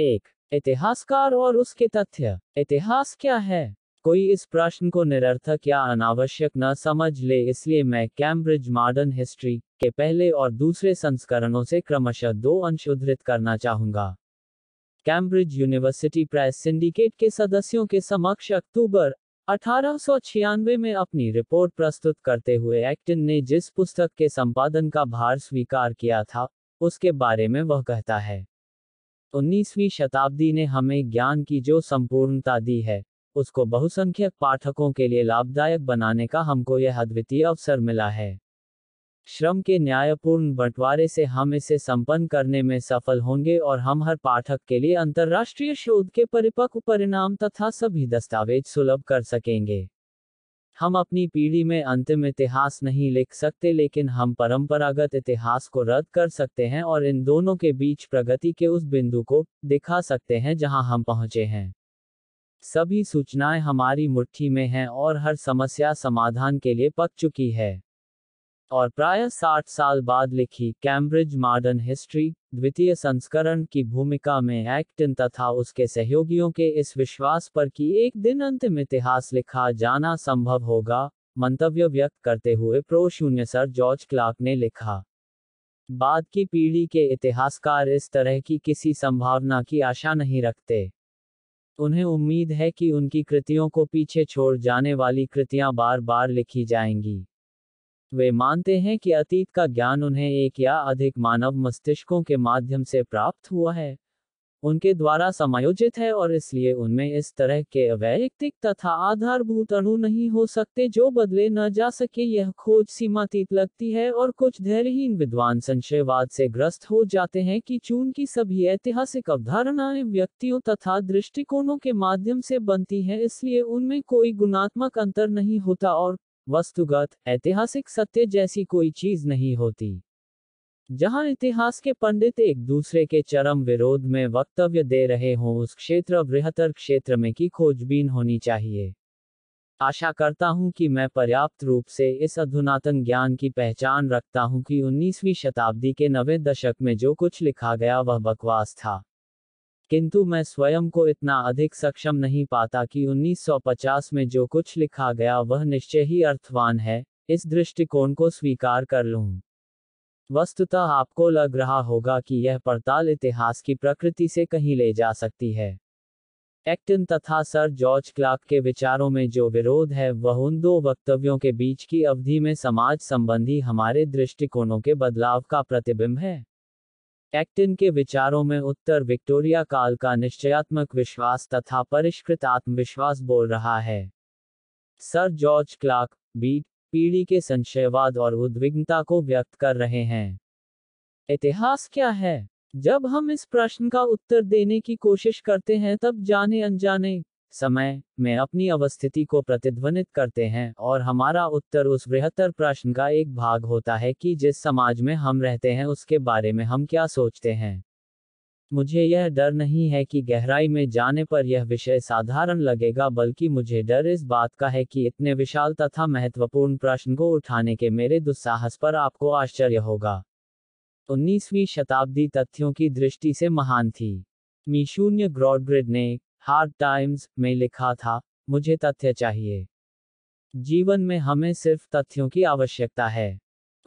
एक इतिहासकार और उसके तथ्य इतिहास क्या है कोई इस प्रश्न को निरर्थक या अनावश्यक न समझ ले इसलिए मैं कैम्ब्रिज मॉडर्न हिस्ट्री के पहले और दूसरे संस्करणों से क्रमशः दो अंश उद्धृत करना चाहूंगा कैम्ब्रिज यूनिवर्सिटी प्रेस सिंडिकेट के सदस्यों के समक्ष अक्टूबर अठारह में अपनी रिपोर्ट प्रस्तुत करते हुए एक्टिन ने जिस पुस्तक के संपादन का भार स्वीकार किया था उसके बारे में वह कहता है 19वीं शताब्दी ने हमें ज्ञान की जो संपूर्णता दी है उसको बहुसंख्यक पाठकों के लिए लाभदायक बनाने का हमको यह अद्वितीय अवसर मिला है श्रम के न्यायपूर्ण बंटवारे से हम इसे संपन्न करने में सफल होंगे और हम हर पाठक के लिए अंतर्राष्ट्रीय शोध के परिपक्व परिणाम तथा सभी दस्तावेज सुलभ कर सकेंगे हम अपनी पीढ़ी में अंतिम इतिहास नहीं लिख सकते लेकिन हम परंपरागत इतिहास को रद्द कर सकते हैं और इन दोनों के बीच प्रगति के उस बिंदु को दिखा सकते हैं जहां हम पहुंचे हैं सभी सूचनाएं हमारी मुट्ठी में हैं और हर समस्या समाधान के लिए पक चुकी है और प्राय 60 साल बाद लिखी कैम्ब्रिज मॉडर्न हिस्ट्री द्वितीय संस्करण की भूमिका में एक्टिन तथा उसके सहयोगियों के इस विश्वास पर कि एक दिन अंतिम इतिहास लिखा जाना संभव होगा मंतव्य व्यक्त करते हुए प्रो शून्य सर जॉर्ज क्लार्क ने लिखा बाद की पीढ़ी के इतिहासकार इस तरह की किसी संभावना की आशा नहीं रखते उन्हें उम्मीद है कि उनकी कृतियों को पीछे छोड़ जाने वाली कृतियां बार बार लिखी जाएंगी वे मानते हैं कि अतीत का ज्ञान उन्हें एक या अधिक मानव मस्तिष्कों के माध्यम से प्राप्त हुआ है उनके द्वारा समायोजित है और इसलिए उनमें इस तरह के अवैयक्तिक तथा आधारभूत अणु नहीं हो सकते जो बदले न जा सके यह खोज सीमातीत लगती है और कुछ धैर्यहीन विद्वान संशयवाद से ग्रस्त हो जाते हैं कि चून की सभी ऐतिहासिक अवधारणाएं व्यक्तियों तथा दृष्टिकोणों के माध्यम से बनती हैं इसलिए उनमें कोई गुणात्मक अंतर नहीं होता और वस्तुगत ऐतिहासिक सत्य जैसी कोई चीज नहीं होती जहां इतिहास के पंडित एक दूसरे के चरम विरोध में वक्तव्य दे रहे हों उस क्षेत्र बृहतर क्षेत्र में की खोजबीन होनी चाहिए आशा करता हूं कि मैं पर्याप्त रूप से इस अधुनातन ज्ञान की पहचान रखता हूं कि 19वीं शताब्दी के नवे दशक में जो कुछ लिखा गया वह बकवास था किंतु मैं स्वयं को इतना अधिक सक्षम नहीं पाता कि 1950 में जो कुछ लिखा गया वह निश्चय ही अर्थवान है इस दृष्टिकोण को स्वीकार कर लूँ वस्तुतः आपको लग रहा होगा कि यह पड़ताल इतिहास की प्रकृति से कहीं ले जा सकती है एक्टन तथा सर जॉर्ज क्लार्क के विचारों में जो विरोध है वह उन दो वक्तव्यों के बीच की अवधि में समाज संबंधी हमारे दृष्टिकोणों के बदलाव का प्रतिबिंब है एक्टिन के विचारों में उत्तर विक्टोरिया काल का निश्चयात्मक विश्वास तथा परिष्कृत आत्मविश्वास बोल रहा है सर जॉर्ज क्लार्क बीट पीढ़ी के संशयवाद और उद्विग्नता को व्यक्त कर रहे हैं इतिहास क्या है जब हम इस प्रश्न का उत्तर देने की कोशिश करते हैं तब जाने अनजाने समय में अपनी अवस्थिति को प्रतिध्वनित करते हैं और हमारा उत्तर उस बृहत्तर प्रश्न का एक भाग होता है कि जिस समाज में हम रहते हैं उसके बारे में हम क्या सोचते हैं मुझे यह डर नहीं है कि गहराई में जाने पर यह विषय साधारण लगेगा बल्कि मुझे डर इस बात का है कि इतने विशाल तथा महत्वपूर्ण प्रश्न को उठाने के मेरे दुस्साहस पर आपको आश्चर्य होगा उन्नीसवीं शताब्दी तथ्यों की दृष्टि से महान थी मीशून्य ग्रॉडग्रिड ने हार्ड टाइम्स में लिखा था मुझे तथ्य चाहिए जीवन में हमें सिर्फ तथ्यों की आवश्यकता है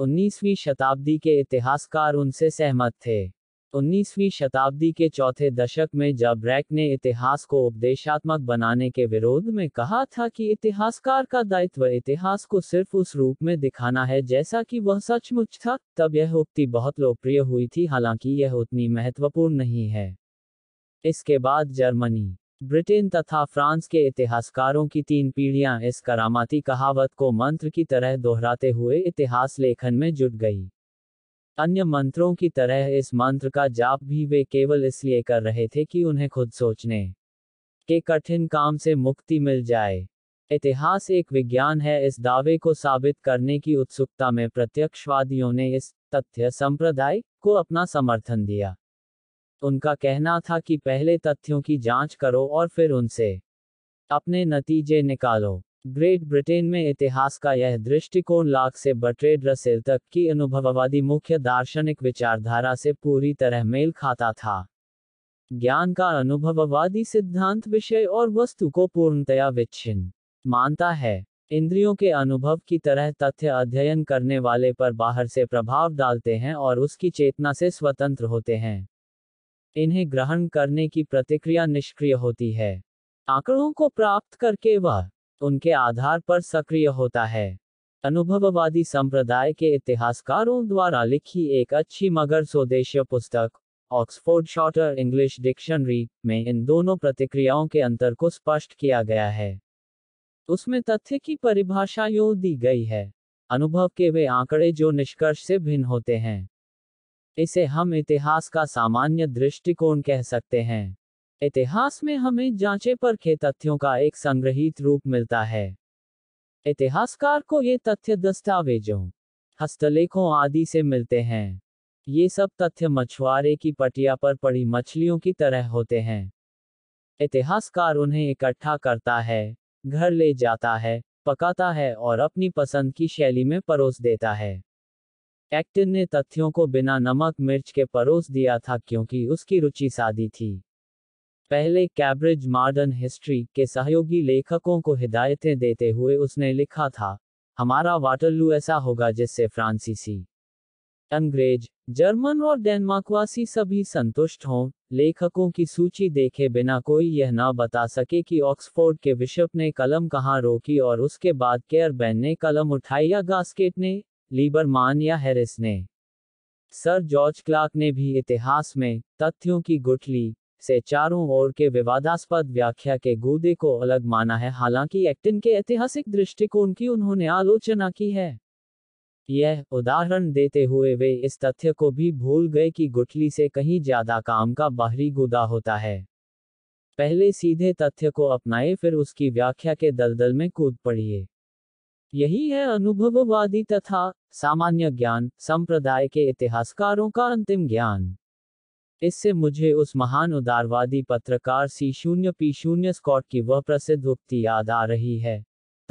19वीं शताब्दी के इतिहासकार उनसे सहमत थे 19वीं शताब्दी के चौथे दशक में जब रैक ने इतिहास को उपदेशात्मक बनाने के विरोध में कहा था कि इतिहासकार का दायित्व इतिहास को सिर्फ उस रूप में दिखाना है जैसा कि वह सचमुच था तब यह उक्ति बहुत लोकप्रिय हुई थी हालांकि यह उतनी महत्वपूर्ण नहीं है इसके बाद जर्मनी ब्रिटेन तथा फ्रांस के इतिहासकारों की तीन पीढ़ियां इस करामाती कहावत को मंत्र की तरह दोहराते हुए इतिहास लेखन में जुट गई अन्य मंत्रों की तरह इस मंत्र का जाप भी वे केवल इसलिए कर रहे थे कि उन्हें खुद सोचने के कठिन काम से मुक्ति मिल जाए इतिहास एक विज्ञान है इस दावे को साबित करने की उत्सुकता में प्रत्यक्षवादियों ने इस तथ्य संप्रदाय को अपना समर्थन दिया तो उनका कहना था कि पहले तथ्यों की जांच करो और फिर उनसे अपने नतीजे निकालो ग्रेट ब्रिटेन में इतिहास का यह दृष्टिकोण लाख से बट्रेड रसेल तक की अनुभववादी मुख्य दार्शनिक विचारधारा से पूरी तरह मेल खाता था ज्ञान का अनुभववादी सिद्धांत विषय और वस्तु को पूर्णतया विच्छिन्न मानता है इंद्रियों के अनुभव की तरह तथ्य अध्ययन करने वाले पर बाहर से प्रभाव डालते हैं और उसकी चेतना से स्वतंत्र होते हैं इन्हें ग्रहण करने की प्रतिक्रिया निष्क्रिय होती है आंकड़ों को प्राप्त करके वह उनके आधार पर सक्रिय होता है अनुभववादी संप्रदाय के इतिहासकारों द्वारा लिखी एक अच्छी मगर स्वदेशीय पुस्तक ऑक्सफोर्ड शॉर्टर इंग्लिश डिक्शनरी में इन दोनों प्रतिक्रियाओं के अंतर को स्पष्ट किया गया है उसमें तथ्य की परिभाषा यूं दी गई है अनुभव के वे आंकड़े जो निष्कर्ष से भिन्न होते हैं इसे हम इतिहास का सामान्य दृष्टिकोण कह सकते हैं इतिहास में हमें जांचे पर के तथ्यों का एक संग्रहित रूप मिलता है इतिहासकार को ये तथ्य दस्तावेजों हस्तलेखों आदि से मिलते हैं ये सब तथ्य मछुआरे की पटिया पर पड़ी मछलियों की तरह होते हैं इतिहासकार उन्हें इकट्ठा करता है घर ले जाता है पकाता है और अपनी पसंद की शैली में परोस देता है एक्टर ने तथ्यों को बिना नमक मिर्च के परोस दिया था क्योंकि उसकी रुचि सादी थी पहले कैब्रिज मॉडर्न हिस्ट्री के सहयोगी लेखकों को हिदायतें देते हुए उसने लिखा था हमारा वाटरलू ऐसा होगा जिससे फ्रांसीसी अंग्रेज जर्मन और डेनमार्कवासी सभी संतुष्ट हों लेखकों की सूची देखे बिना कोई यह ना बता सके कि ऑक्सफोर्ड के बिशप ने कलम कहाँ रोकी और उसके बाद केयरबैन ने कलम उठाई या गास्केट ने लीबरमान या हैरिस ने सर जॉर्ज क्लार्क ने भी इतिहास में तथ्यों की गुटली से चारों ओर के विवादास्पद व्याख्या के गूदे को अलग माना है हालांकि एक्टिन के ऐतिहासिक दृष्टिकोण की उन्होंने आलोचना की है यह उदाहरण देते हुए वे इस तथ्य को भी भूल गए कि गुटली से कहीं ज्यादा काम का बाहरी गुदा होता है पहले सीधे तथ्य को अपनाए फिर उसकी व्याख्या के दलदल में कूद पड़िए यही है अनुभववादी तथा सामान्य ज्ञान संप्रदाय के इतिहासकारों का अंतिम ज्ञान इससे मुझे उस महान उदारवादी पत्रकार सी शून्य पी शून्य स्कॉट की वह प्रसिद्ध उक्ति याद आ रही है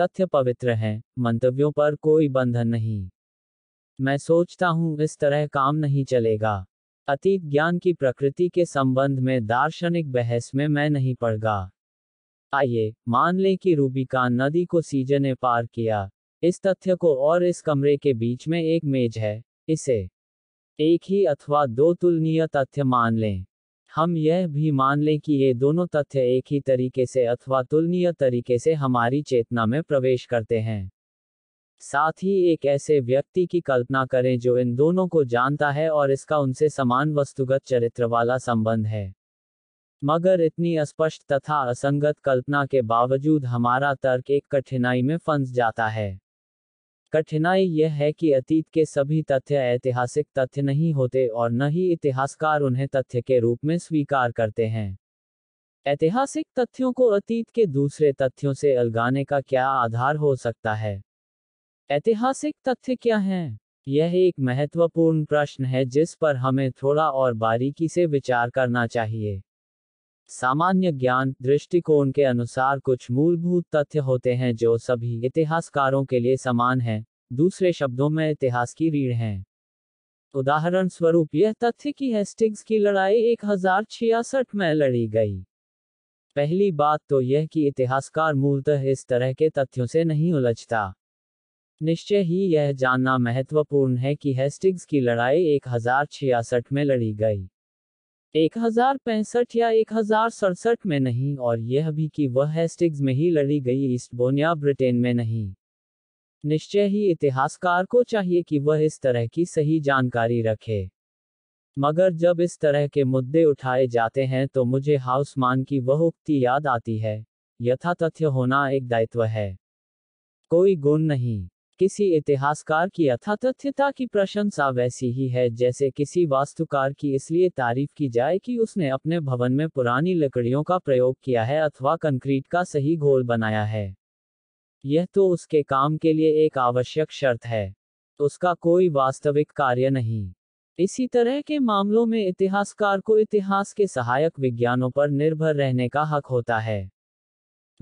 तथ्य पवित्र हैं मंतव्यों पर कोई बंधन नहीं मैं सोचता हूँ इस तरह काम नहीं चलेगा अतीत ज्ञान की प्रकृति के संबंध में दार्शनिक बहस में मैं नहीं पड़गा आइए मान लें कि रूबिकान नदी को सीजन ने पार किया इस तथ्य को और इस कमरे के बीच में एक मेज है इसे एक ही अथवा दो तुलनीय तथ्य मान लें हम यह भी मान लें कि ये दोनों तथ्य एक ही तरीके से अथवा तुलनीय तरीके से हमारी चेतना में प्रवेश करते हैं साथ ही एक ऐसे व्यक्ति की कल्पना करें जो इन दोनों को जानता है और इसका उनसे समान वस्तुगत चरित्र वाला संबंध है मगर इतनी अस्पष्ट तथा असंगत कल्पना के बावजूद हमारा तर्क एक कठिनाई में फंस जाता है कठिनाई यह है कि अतीत के सभी तथ्य ऐतिहासिक तथ्य नहीं होते और न ही इतिहासकार उन्हें तथ्य के रूप में स्वीकार करते हैं ऐतिहासिक तथ्यों को अतीत के दूसरे तथ्यों से अलगाने का क्या आधार हो सकता है ऐतिहासिक तथ्य क्या हैं? यह एक महत्वपूर्ण प्रश्न है जिस पर हमें थोड़ा और बारीकी से विचार करना चाहिए सामान्य ज्ञान दृष्टिकोण के अनुसार कुछ मूलभूत तथ्य होते हैं जो सभी इतिहासकारों के लिए समान हैं दूसरे शब्दों में इतिहास की रीढ़ हैं उदाहरण स्वरूप यह तथ्य कि हेस्टिंग्स की लड़ाई एक में लड़ी गई पहली बात तो यह कि इतिहासकार मूलतः इस तरह के तथ्यों से नहीं उलझता निश्चय ही यह जानना महत्वपूर्ण है कि हेस्टिंग्स की लड़ाई एक में लड़ी गई एक हजार पैंसठ या एक हजार सड़सठ में नहीं और यह भी कि वह हेस्टिग्स में ही लड़ी गई बोनिया ब्रिटेन में नहीं निश्चय ही इतिहासकार को चाहिए कि वह इस तरह की सही जानकारी रखे मगर जब इस तरह के मुद्दे उठाए जाते हैं तो मुझे हाउसमान की वह उक्ति याद आती है यथातथ्य होना एक दायित्व है कोई गुण नहीं किसी इतिहासकार की अथातथ्यता की प्रशंसा वैसी ही है जैसे किसी वास्तुकार की इसलिए तारीफ की जाए कि उसने अपने भवन में पुरानी लकड़ियों का प्रयोग किया है अथवा कंक्रीट का सही घोल बनाया है यह तो उसके काम के लिए एक आवश्यक शर्त है उसका कोई वास्तविक कार्य नहीं इसी तरह के मामलों में इतिहासकार को इतिहास के सहायक विज्ञानों पर निर्भर रहने का हक होता है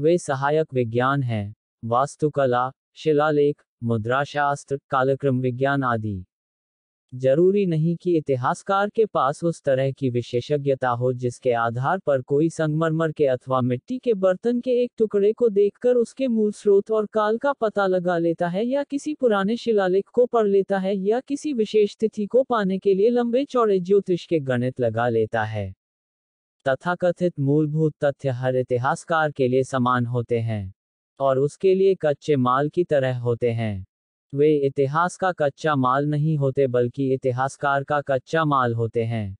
वे सहायक विज्ञान हैं वास्तुकला शिलालेख मुद्राशास्त्र कालक्रम विज्ञान आदि जरूरी नहीं कि इतिहासकार के पास उस तरह की विशेषज्ञता हो जिसके आधार पर कोई संगमरमर के अथवा मिट्टी के बर्तन के एक टुकड़े को देखकर उसके मूल स्रोत और काल का पता लगा लेता है या किसी पुराने शिलालेख को पढ़ लेता है या किसी विशेष तिथि को पाने के लिए लंबे चौड़े ज्योतिष के गणित लगा लेता है तथाकथित मूलभूत तथ्य हर इतिहासकार के लिए समान होते हैं और उसके लिए कच्चे माल की तरह होते हैं वे इतिहास का कच्चा माल नहीं होते बल्कि इतिहासकार का कच्चा माल होते हैं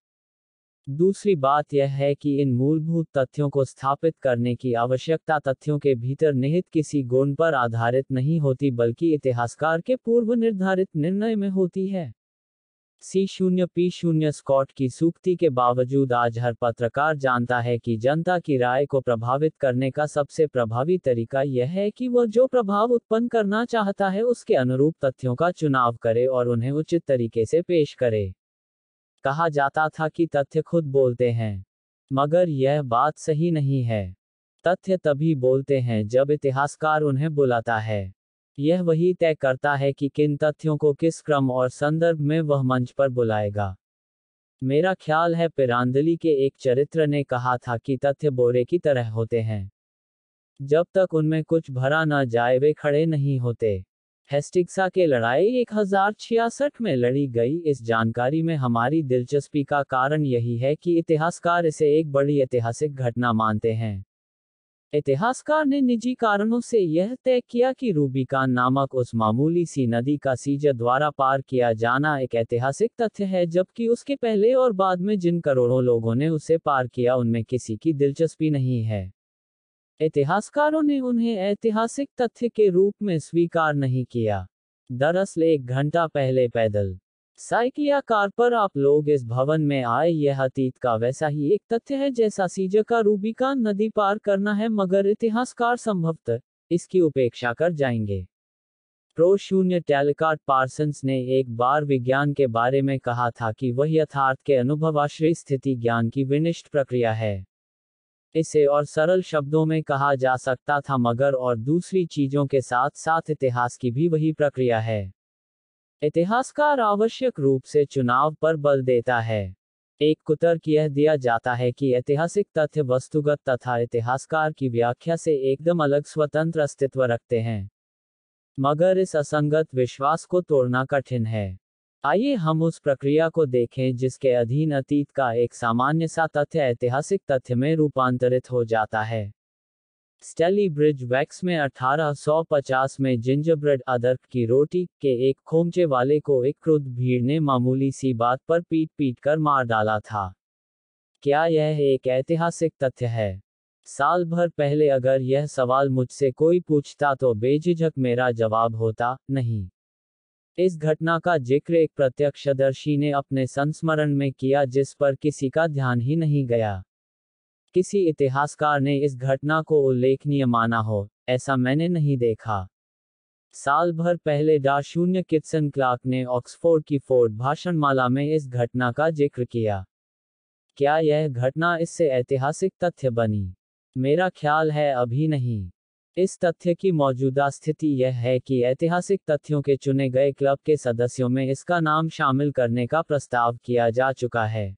दूसरी बात यह है कि इन मूलभूत तथ्यों को स्थापित करने की आवश्यकता तथ्यों के भीतर निहित किसी गुण पर आधारित नहीं होती बल्कि इतिहासकार के पूर्व निर्धारित निर्णय में होती है सी शून्य पी शून्य स्कॉट की सूक्ति के बावजूद आज हर पत्रकार जानता है कि जनता की राय को प्रभावित करने का सबसे प्रभावी तरीका यह है कि वह जो प्रभाव उत्पन्न करना चाहता है उसके अनुरूप तथ्यों का चुनाव करे और उन्हें उचित तरीके से पेश करे कहा जाता था कि तथ्य खुद बोलते हैं मगर यह बात सही नहीं है तथ्य तभी बोलते हैं जब इतिहासकार उन्हें बुलाता है यह वही तय करता है कि किन तथ्यों को किस क्रम और संदर्भ में वह मंच पर बुलाएगा मेरा ख्याल है पिरांदली के एक चरित्र ने कहा था कि तथ्य बोरे की तरह होते हैं जब तक उनमें कुछ भरा न जाए वे खड़े नहीं होते हेस्टिक्सा के लड़ाई एक में लड़ी गई इस जानकारी में हमारी दिलचस्पी का कारण यही है कि इतिहासकार इसे एक बड़ी ऐतिहासिक घटना मानते हैं इतिहासकार ने निजी कारणों से यह तय किया कि रूबिकान नामक उस मामूली सी नदी का सीजर द्वारा पार किया जाना एक ऐतिहासिक तथ्य है जबकि उसके पहले और बाद में जिन करोड़ों लोगों ने उसे पार किया उनमें किसी की दिलचस्पी नहीं है इतिहासकारों ने उन्हें ऐतिहासिक तथ्य के रूप में स्वीकार नहीं किया दरअसल एक घंटा पहले पैदल साइकिया या कार पर आप लोग इस भवन में आए यह अतीत का वैसा ही एक तथ्य है जैसा सीजा का रूबीकान नदी पार करना है मगर इतिहासकार संभवतः इसकी उपेक्षा कर जाएंगे प्रो शून्य पार्सन्स ने एक बार विज्ञान के बारे में कहा था कि वह यथार्थ के अनुभव आश्रय स्थिति ज्ञान की विनिष्ठ प्रक्रिया है इसे और सरल शब्दों में कहा जा सकता था मगर और दूसरी चीजों के साथ साथ इतिहास की भी वही प्रक्रिया है इतिहासकार आवश्यक रूप से चुनाव पर बल देता है एक कुतर्क यह दिया जाता है कि ऐतिहासिक तथ्य वस्तुगत तथा इतिहासकार की व्याख्या से एकदम अलग स्वतंत्र अस्तित्व रखते हैं मगर इस असंगत विश्वास को तोड़ना कठिन है आइए हम उस प्रक्रिया को देखें जिसके अधीन अतीत का एक सामान्य सा तथ्य ऐतिहासिक तथ्य में रूपांतरित हो जाता है स्टेली ब्रिज वैक्स में 1850 में जिंजरब्रेड अदरक की रोटी के एक खोमचे वाले को एक क्रुद्ध भीड़ ने मामूली सी बात पर पीट पीट कर मार डाला था क्या यह एक ऐतिहासिक तथ्य है साल भर पहले अगर यह सवाल मुझसे कोई पूछता तो बेझिझक मेरा जवाब होता नहीं इस घटना का जिक्र एक प्रत्यक्षदर्शी ने अपने संस्मरण में किया जिस पर किसी का ध्यान ही नहीं गया किसी इतिहासकार ने इस घटना को उल्लेखनीय माना हो ऐसा मैंने नहीं देखा साल भर पहले डाशून्य किट्सन क्लार्क ने ऑक्सफोर्ड की फोर्ड भाषणमाला में इस घटना का जिक्र किया क्या यह घटना इससे ऐतिहासिक तथ्य बनी मेरा ख्याल है अभी नहीं इस तथ्य की मौजूदा स्थिति यह है कि ऐतिहासिक तथ्यों के चुने गए क्लब के सदस्यों में इसका नाम शामिल करने का प्रस्ताव किया जा चुका है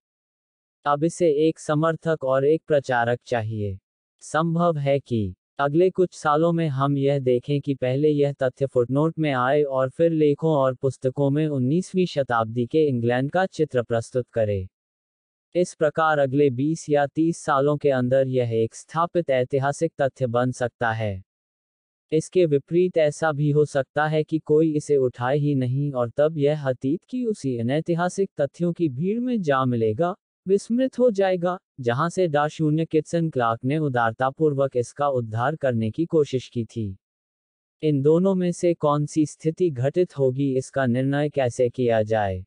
अब इसे एक समर्थक और एक प्रचारक चाहिए संभव है कि अगले कुछ सालों में हम यह देखें कि पहले यह तथ्य फुटनोट में आए और फिर लेखों और पुस्तकों में उन्नीसवीं शताब्दी के इंग्लैंड का चित्र प्रस्तुत करे इस प्रकार अगले 20 या 30 सालों के अंदर यह एक स्थापित ऐतिहासिक तथ्य बन सकता है इसके विपरीत ऐसा भी हो सकता है कि कोई इसे उठाए ही नहीं और तब यह अतीत की उसी अनैतिहासिक तथ्यों की भीड़ में जा मिलेगा विस्मृत हो जाएगा जहां से शून्य किट्सन क्लार्क ने उदारतापूर्वक इसका उद्धार करने की कोशिश की थी इन दोनों में से कौन सी स्थिति घटित होगी इसका निर्णय कैसे किया जाए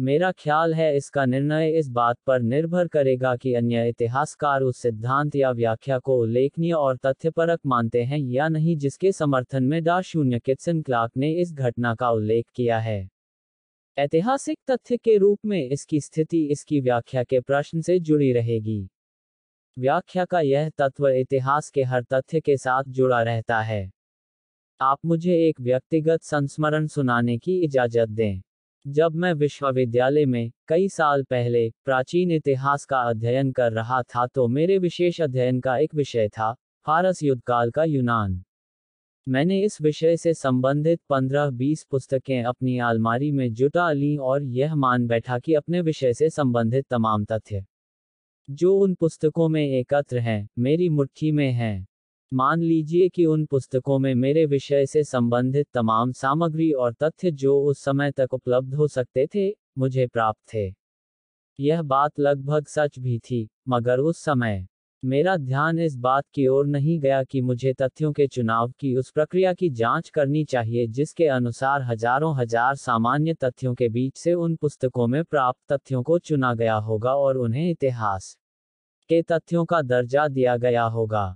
मेरा ख्याल है इसका निर्णय इस बात पर निर्भर करेगा कि अन्य इतिहासकार उस सिद्धांत या व्याख्या को उल्लेखनीय और तथ्यपरक मानते हैं या नहीं जिसके समर्थन में डा शून्य किट्सन क्लार्क ने इस घटना का उल्लेख किया है ऐतिहासिक तथ्य के रूप में इसकी स्थिति इसकी व्याख्या के प्रश्न से जुड़ी रहेगी व्याख्या का यह तत्व इतिहास के हर तथ्य के साथ जुड़ा रहता है आप मुझे एक व्यक्तिगत संस्मरण सुनाने की इजाजत दें जब मैं विश्वविद्यालय में कई साल पहले प्राचीन इतिहास का अध्ययन कर रहा था तो मेरे विशेष अध्ययन का एक विषय था फारस युद्धकाल का यूनान मैंने इस विषय से संबंधित 15-20 पुस्तकें अपनी आलमारी में जुटा लीं और यह मान बैठा कि अपने विषय से संबंधित तमाम तथ्य जो उन पुस्तकों में एकत्र हैं मेरी मुट्ठी में हैं मान लीजिए कि उन पुस्तकों में मेरे विषय से संबंधित तमाम सामग्री और तथ्य जो उस समय तक उपलब्ध हो सकते थे मुझे प्राप्त थे यह बात लगभग सच भी थी मगर उस समय मेरा ध्यान इस बात की ओर नहीं गया कि मुझे तथ्यों के चुनाव की उस प्रक्रिया की जांच करनी चाहिए जिसके अनुसार हजारों हजार सामान्य तथ्यों के बीच से उन पुस्तकों में प्राप्त तथ्यों को चुना गया होगा और उन्हें इतिहास के तथ्यों का दर्जा दिया गया होगा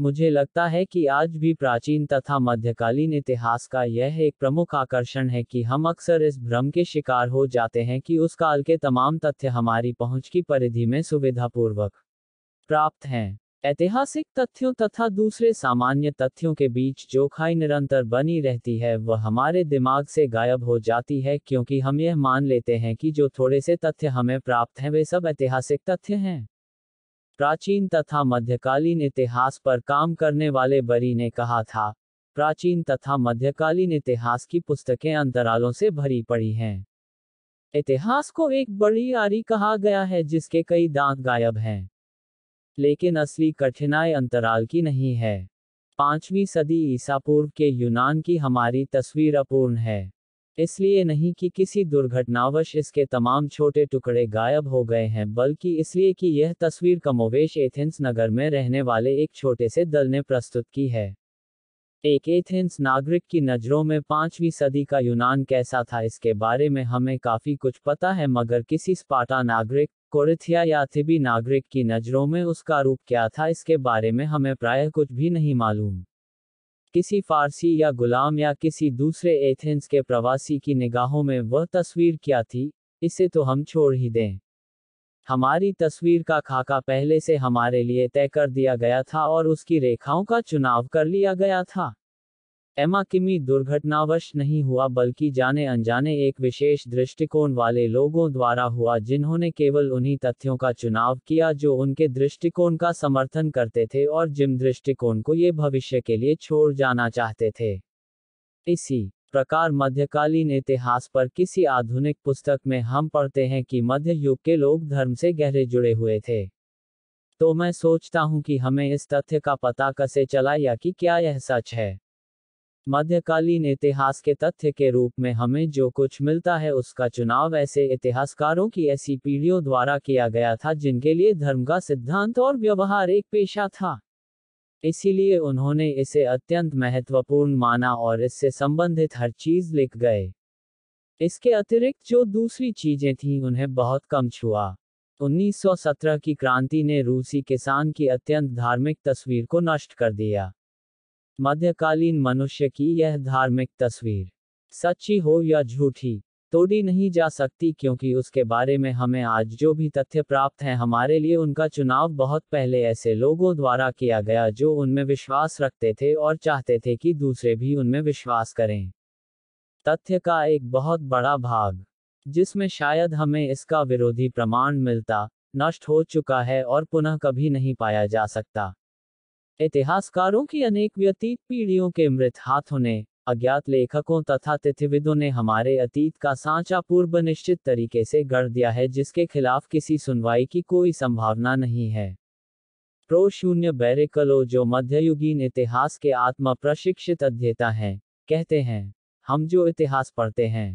मुझे लगता है कि आज भी प्राचीन तथा मध्यकालीन इतिहास का यह एक प्रमुख आकर्षण है कि हम अक्सर इस भ्रम के शिकार हो जाते हैं कि उस काल के तमाम तथ्य हमारी पहुंच की परिधि में सुविधापूर्वक प्राप्त हैं ऐतिहासिक तथ्यों तथा दूसरे सामान्य तथ्यों के बीच जो खाई निरंतर बनी रहती है वह हमारे दिमाग से गायब हो जाती है क्योंकि हम यह मान लेते हैं कि जो थोड़े से तथ्य हमें प्राप्त हैं वे सब ऐतिहासिक तथ्य हैं प्राचीन तथा मध्यकालीन इतिहास पर काम करने वाले बरी ने कहा था प्राचीन तथा मध्यकालीन इतिहास की पुस्तकें अंतरालों से भरी पड़ी हैं इतिहास को एक बड़ी आरी कहा गया है जिसके कई दांत गायब हैं लेकिन असली कठिनाई अंतराल की नहीं है पांचवीं सदी ईसा पूर्व के यूनान की हमारी तस्वीर अपूर्ण है इसलिए नहीं कि किसी दुर्घटनावश इसके तमाम छोटे टुकड़े गायब हो गए हैं बल्कि इसलिए कि यह तस्वीर कमोवेश एथेंस नगर में रहने वाले एक छोटे से दल ने प्रस्तुत की है एक एथेंस नागरिक की नज़रों में पांचवीं सदी का यूनान कैसा था इसके बारे में हमें काफ़ी कुछ पता है मगर किसी स्पाटा नागरिक कोरिथिया या अथिबी नागरिक की नजरों में उसका रूप क्या था इसके बारे में हमें प्रायः कुछ भी नहीं मालूम किसी फारसी या गुलाम या किसी दूसरे एथेंस के प्रवासी की निगाहों में वह तस्वीर क्या थी इसे तो हम छोड़ ही दें हमारी तस्वीर का खाका पहले से हमारे लिए तय कर दिया गया था और उसकी रेखाओं का चुनाव कर लिया गया था एमा किमी दुर्घटनावश नहीं हुआ बल्कि जाने अनजाने एक विशेष दृष्टिकोण वाले लोगों द्वारा हुआ जिन्होंने केवल उन्हीं तथ्यों का चुनाव किया जो उनके दृष्टिकोण का समर्थन करते थे और जिम दृष्टिकोण को ये भविष्य के लिए छोड़ जाना चाहते थे इसी प्रकार मध्यकालीन इतिहास पर किसी आधुनिक पुस्तक में हम पढ़ते हैं कि मध्य युग के लोग धर्म से गहरे जुड़े हुए थे तो मैं सोचता हूँ कि हमें इस तथ्य का पता कसे चला या कि क्या यह सच है मध्यकालीन इतिहास के तथ्य के रूप में हमें जो कुछ मिलता है उसका चुनाव ऐसे इतिहासकारों की ऐसी पीढ़ियों द्वारा किया गया था जिनके लिए धर्म का सिद्धांत और व्यवहार एक पेशा था इसीलिए उन्होंने इसे अत्यंत महत्वपूर्ण माना और इससे संबंधित हर चीज लिख गए इसके अतिरिक्त जो दूसरी चीजें थीं उन्हें बहुत कम छुआ 1917 की क्रांति ने रूसी किसान की अत्यंत धार्मिक तस्वीर को नष्ट कर दिया मध्यकालीन मनुष्य की यह धार्मिक तस्वीर सच्ची हो या झूठी तोड़ी नहीं जा सकती क्योंकि उसके बारे में हमें आज जो भी तथ्य प्राप्त हैं हमारे लिए उनका चुनाव बहुत पहले ऐसे लोगों द्वारा किया गया जो उनमें विश्वास रखते थे और चाहते थे कि दूसरे भी उनमें विश्वास करें तथ्य का एक बहुत बड़ा भाग जिसमें शायद हमें इसका विरोधी प्रमाण मिलता नष्ट हो चुका है और पुनः कभी नहीं पाया जा सकता इतिहासकारों की अनेक व्यतीत पीढ़ियों के मृत हाथों ने अज्ञात लेखकों तथा तिथिविदों ने हमारे अतीत का सांचा पूर्व निश्चित तरीके से गढ़ दिया है जिसके खिलाफ किसी सुनवाई की कोई संभावना नहीं है प्रो शून्य बैरिकलो जो मध्ययुगीन इतिहास के आत्मा प्रशिक्षित अध्येता हैं कहते हैं हम जो इतिहास पढ़ते हैं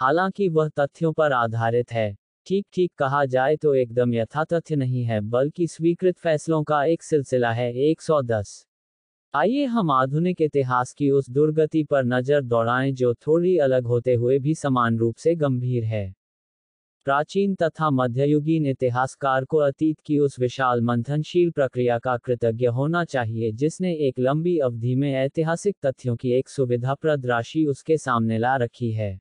हालांकि वह तथ्यों पर आधारित है ठीक ठीक कहा जाए तो एकदम यथातथ्य नहीं है बल्कि स्वीकृत फैसलों का एक सिलसिला है 110। आइए हम आधुनिक इतिहास की उस दुर्गति पर नजर दौड़ाएं जो थोड़ी अलग होते हुए भी समान रूप से गंभीर है प्राचीन तथा मध्ययुगीन इतिहासकार को अतीत की उस विशाल मंथनशील प्रक्रिया का कृतज्ञ होना चाहिए जिसने एक लंबी अवधि में ऐतिहासिक तथ्यों की एक सुविधाप्रद राशि उसके सामने ला रखी है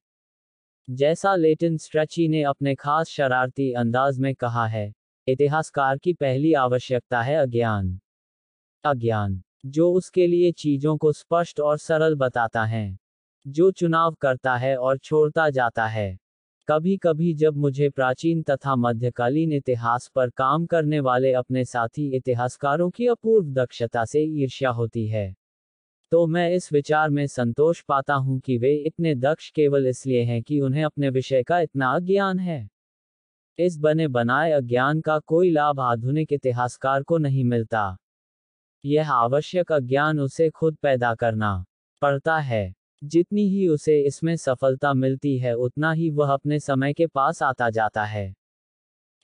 जैसा लेटिन स्ट्रची ने अपने खास शरारती अंदाज में कहा है इतिहासकार की पहली आवश्यकता है अज्ञान अज्ञान जो उसके लिए चीजों को स्पष्ट और सरल बताता है जो चुनाव करता है और छोड़ता जाता है कभी कभी जब मुझे प्राचीन तथा मध्यकालीन इतिहास पर काम करने वाले अपने साथी इतिहासकारों की अपूर्व दक्षता से ईर्ष्या होती है तो मैं इस विचार में संतोष पाता हूँ कि वे इतने दक्ष केवल इसलिए हैं कि उन्हें अपने विषय का इतना अज्ञान है इस बने बनाए अज्ञान का कोई लाभ आधुनिक इतिहासकार को नहीं मिलता यह आवश्यक अज्ञान उसे खुद पैदा करना पड़ता है जितनी ही उसे इसमें सफलता मिलती है उतना ही वह अपने समय के पास आता जाता है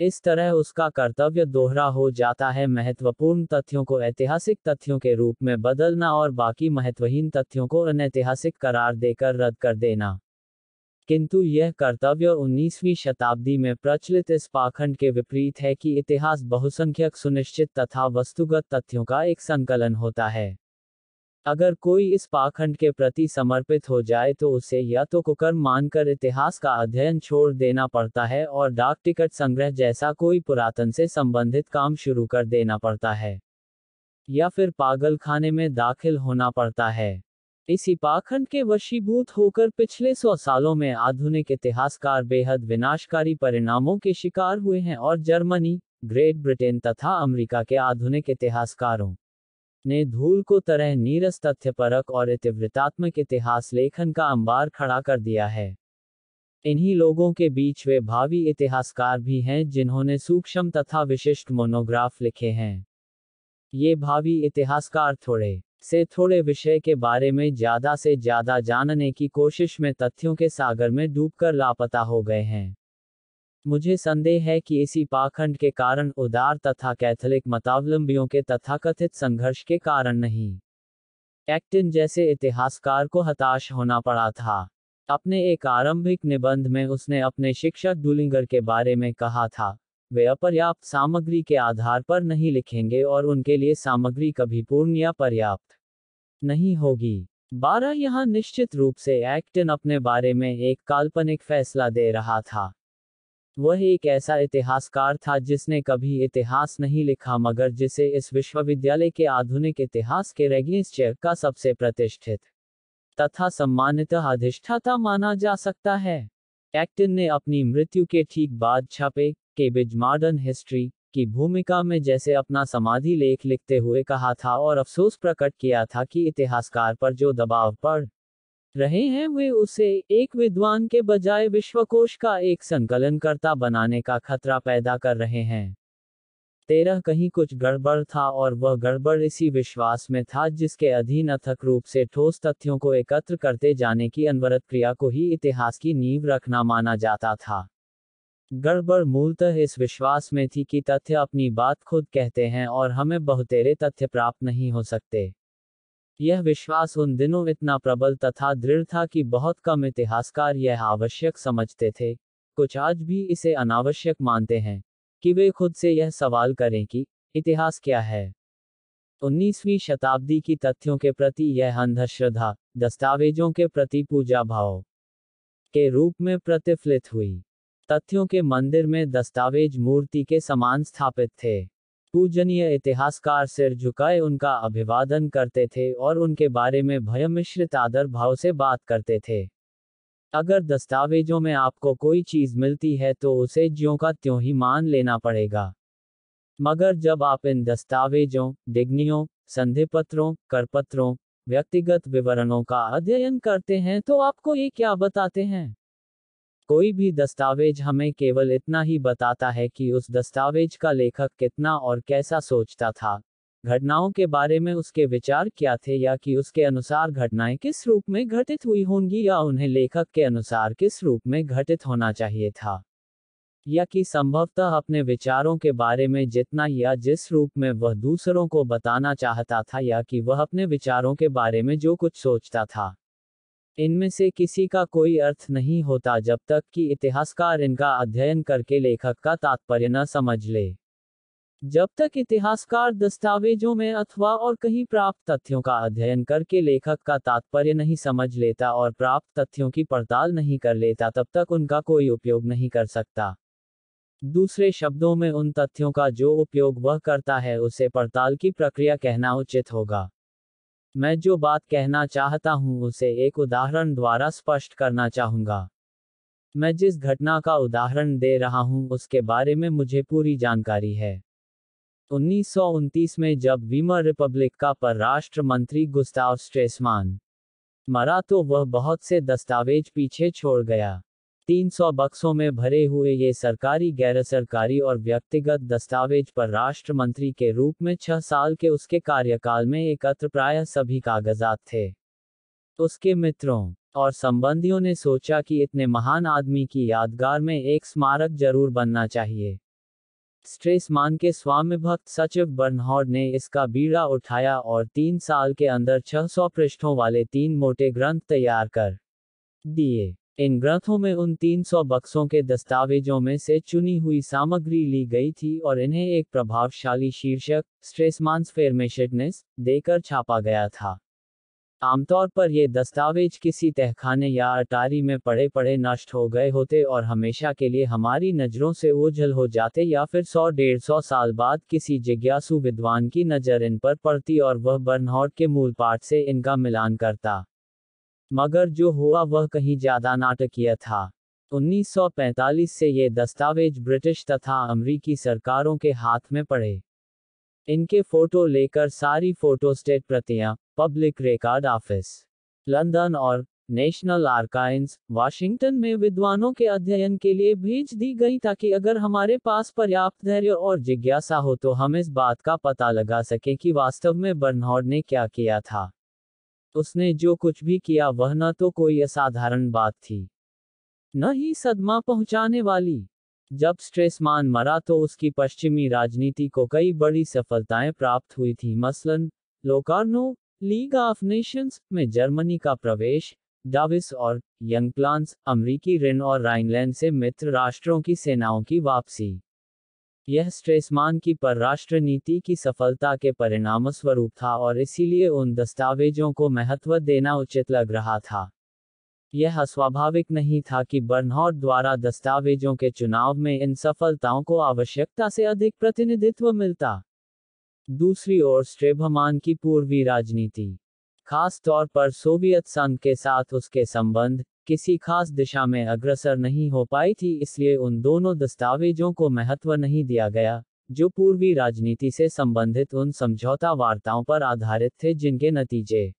इस तरह उसका कर्तव्य दोहरा हो जाता है महत्वपूर्ण तथ्यों को ऐतिहासिक तथ्यों के रूप में बदलना और बाकी महत्वहीन तथ्यों को अनैतिहासिक करार देकर रद्द कर देना किंतु यह कर्तव्य 19वीं शताब्दी में प्रचलित इस पाखंड के विपरीत है कि इतिहास बहुसंख्यक सुनिश्चित तथा वस्तुगत तथ्यों का एक संकलन होता है अगर कोई इस पाखंड के प्रति समर्पित हो जाए तो उसे या तो कुकर्म मानकर इतिहास का अध्ययन छोड़ देना पड़ता है और डाक टिकट संग्रह जैसा कोई पुरातन से संबंधित काम शुरू कर देना पड़ता है या फिर पागलखाने में दाखिल होना पड़ता है इसी पाखंड के वशीभूत होकर पिछले सौ सालों में आधुनिक इतिहासकार बेहद विनाशकारी परिणामों के शिकार हुए हैं और जर्मनी ग्रेट ब्रिटेन तथा अमेरिका के आधुनिक इतिहासकारों ने धूल को तरह नीरस तथ्यपरक और इतिवृतात्मक इतिहास लेखन का अंबार खड़ा कर दिया है इन्हीं लोगों के बीच वे भावी इतिहासकार भी हैं जिन्होंने सूक्ष्म तथा विशिष्ट मोनोग्राफ लिखे हैं ये भावी इतिहासकार थोड़े से थोड़े विषय के बारे में ज्यादा से ज्यादा जानने की कोशिश में तथ्यों के सागर में डूबकर लापता हो गए हैं मुझे संदेह है कि इसी पाखंड के कारण उदार तथा कैथोलिक मतावलंबियों के तथाकथित संघर्ष के कारण नहीं एक्टिन जैसे इतिहासकार को हताश होना पड़ा था अपने एक आरंभिक निबंध में उसने अपने शिक्षक डुलिंगर के बारे में कहा था वे अपर्याप्त सामग्री के आधार पर नहीं लिखेंगे और उनके लिए सामग्री कभी पूर्ण या पर्याप्त नहीं होगी बारह यहाँ निश्चित रूप से एक्टिन अपने बारे में एक काल्पनिक फैसला दे रहा था वह एक ऐसा इतिहासकार था जिसने कभी इतिहास नहीं लिखा मगर जिसे इस विश्वविद्यालय के आधुनिक इतिहास के रेगिस का सबसे प्रतिष्ठित तथा सम्मानित अधिष्ठाता माना जा सकता है एक्टिन ने अपनी मृत्यु के ठीक बाद छपे बिज मॉडर्न हिस्ट्री की भूमिका में जैसे अपना समाधि लेख लिखते हुए कहा था और अफसोस प्रकट किया था कि इतिहासकार पर जो दबाव पड़ रहे हैं वे उसे एक विद्वान के बजाय विश्वकोश का एक संकलनकर्ता बनाने का खतरा पैदा कर रहे हैं तेरह कहीं कुछ गड़बड़ था और वह गड़बड़ इसी विश्वास में था जिसके अधीन अथक रूप से ठोस तथ्यों को एकत्र करते जाने की अनवरत क्रिया को ही इतिहास की नींव रखना माना जाता था गड़बड़ मूलतः इस विश्वास में थी कि तथ्य अपनी बात खुद कहते हैं और हमें बहुतेरे तथ्य प्राप्त नहीं हो सकते यह विश्वास उन दिनों इतना प्रबल तथा दृढ़ था कि बहुत कम इतिहासकार यह आवश्यक समझते थे कुछ आज भी इसे अनावश्यक मानते हैं कि वे खुद से यह सवाल करें कि इतिहास क्या है 19वीं शताब्दी की तथ्यों के प्रति यह अंधश्रद्धा दस्तावेजों के प्रति पूजा भाव के रूप में प्रतिफलित हुई तथ्यों के मंदिर में दस्तावेज मूर्ति के समान स्थापित थे पूजनीय इतिहासकार सिर झुकाए उनका अभिवादन करते थे और उनके बारे में भयमिश्रित आदर भाव से बात करते थे अगर दस्तावेजों में आपको कोई चीज मिलती है तो उसे ज्यों का त्यों ही मान लेना पड़ेगा मगर जब आप इन दस्तावेजों डिग्नियों संधि पत्रों करपत्रों व्यक्तिगत विवरणों का अध्ययन करते हैं तो आपको ये क्या बताते हैं कोई भी दस्तावेज हमें केवल इतना ही बताता है कि उस दस्तावेज का लेखक कितना और कैसा सोचता था घटनाओं के बारे में उसके विचार क्या थे या कि उसके अनुसार घटनाएं किस रूप में घटित हुई होंगी या उन्हें लेखक के अनुसार किस रूप में घटित होना चाहिए था या कि संभवतः अपने विचारों के बारे में जितना या जिस रूप में वह दूसरों को बताना चाहता था या कि वह अपने विचारों के बारे में जो कुछ सोचता था इनमें से किसी का कोई अर्थ नहीं होता जब तक कि इतिहासकार इनका अध्ययन करके लेखक का तात्पर्य न समझ ले जब तक इतिहासकार दस्तावेजों में अथवा और कहीं प्राप्त तथ्यों का अध्ययन करके लेखक का तात्पर्य नहीं समझ लेता और प्राप्त तथ्यों की पड़ताल नहीं कर लेता तब तक उनका कोई उपयोग नहीं कर सकता दूसरे शब्दों में उन तथ्यों का जो उपयोग वह करता है उसे पड़ताल की प्रक्रिया कहना उचित होगा मैं जो बात कहना चाहता हूं उसे एक उदाहरण द्वारा स्पष्ट करना चाहूंगा मैं जिस घटना का उदाहरण दे रहा हूं उसके बारे में मुझे पूरी जानकारी है उन्नीस में जब वीमर रिपब्लिक का परराष्ट्र मंत्री गुस्ताव स्ट्रेसमान मरा तो वह बहुत से दस्तावेज पीछे छोड़ गया 300 बक्सों में भरे हुए ये सरकारी गैर सरकारी और व्यक्तिगत दस्तावेज पर राष्ट्र मंत्री के रूप में छह साल के उसके कार्यकाल में एकत्र प्राय सभी कागजात थे उसके मित्रों और संबंधियों ने सोचा कि इतने महान आदमी की यादगार में एक स्मारक जरूर बनना चाहिए स्ट्रेसमान के स्वामी भक्त सचिव बर्नहॉर्ड ने इसका बीड़ा उठाया और तीन साल के अंदर 600 पृष्ठों वाले तीन मोटे ग्रंथ तैयार कर दिए इन ग्रंथों में उन 300 बक्सों के दस्तावेजों में से चुनी हुई सामग्री ली गई थी और इन्हें एक प्रभावशाली शीर्षक स्ट्रेसमांस फेरमेशनेस देकर छापा गया था आमतौर पर ये दस्तावेज किसी तहखाने या अटारी में पड़े पड़े नष्ट हो गए होते और हमेशा के लिए हमारी नज़रों से ओझल हो जाते या फिर सौ डेढ़ सौ साल बाद किसी जिज्ञासु विद्वान की नज़र इन पर पड़ती और वह बर्नहॉट के मूल पाठ से इनका मिलान करता मगर जो हुआ वह कहीं ज्यादा नाटकीय था 1945 से ये दस्तावेज ब्रिटिश तथा अमरीकी सरकारों के हाथ में पड़े इनके फोटो लेकर सारी फोटोस्टेट प्रतियां पब्लिक रिकॉर्ड ऑफिस लंदन और नेशनल आर्काइंस वाशिंगटन में विद्वानों के अध्ययन के लिए भेज दी गई ताकि अगर हमारे पास पर्याप्त धैर्य और जिज्ञासा हो तो हम इस बात का पता लगा सके कि वास्तव में बर्नहॉर्ड ने क्या किया था उसने जो कुछ भी किया वह न तो कोई असाधारण बात थी न ही सदमा पहुंचाने वाली जब स्ट्रेसमान मरा तो उसकी पश्चिमी राजनीति को कई बड़ी सफलताएं प्राप्त हुई थी मसलन लोकार्नो लीग ऑफ नेशंस में जर्मनी का प्रवेश डाविस और यंग प्लांस अमरीकी रिन और राइनलैंड से मित्र राष्ट्रों की सेनाओं की वापसी यह स्ट्रेसमान की परराष्ट्र नीति की सफलता के परिणामस्वरूप था और इसीलिए उन दस्तावेजों को महत्व देना उचित लग रहा था यह अस्वाभाविक नहीं था कि बर्नौर द्वारा दस्तावेजों के चुनाव में इन सफलताओं को आवश्यकता से अधिक प्रतिनिधित्व मिलता दूसरी ओर स्ट्रेभमान की पूर्वी राजनीति खास तौर पर सोवियत संघ के साथ उसके संबंध किसी खास दिशा में अग्रसर नहीं हो पाई थी इसलिए उन दोनों दस्तावेजों को महत्व नहीं दिया गया जो पूर्वी राजनीति से संबंधित उन समझौता वार्ताओं पर आधारित थे जिनके नतीजे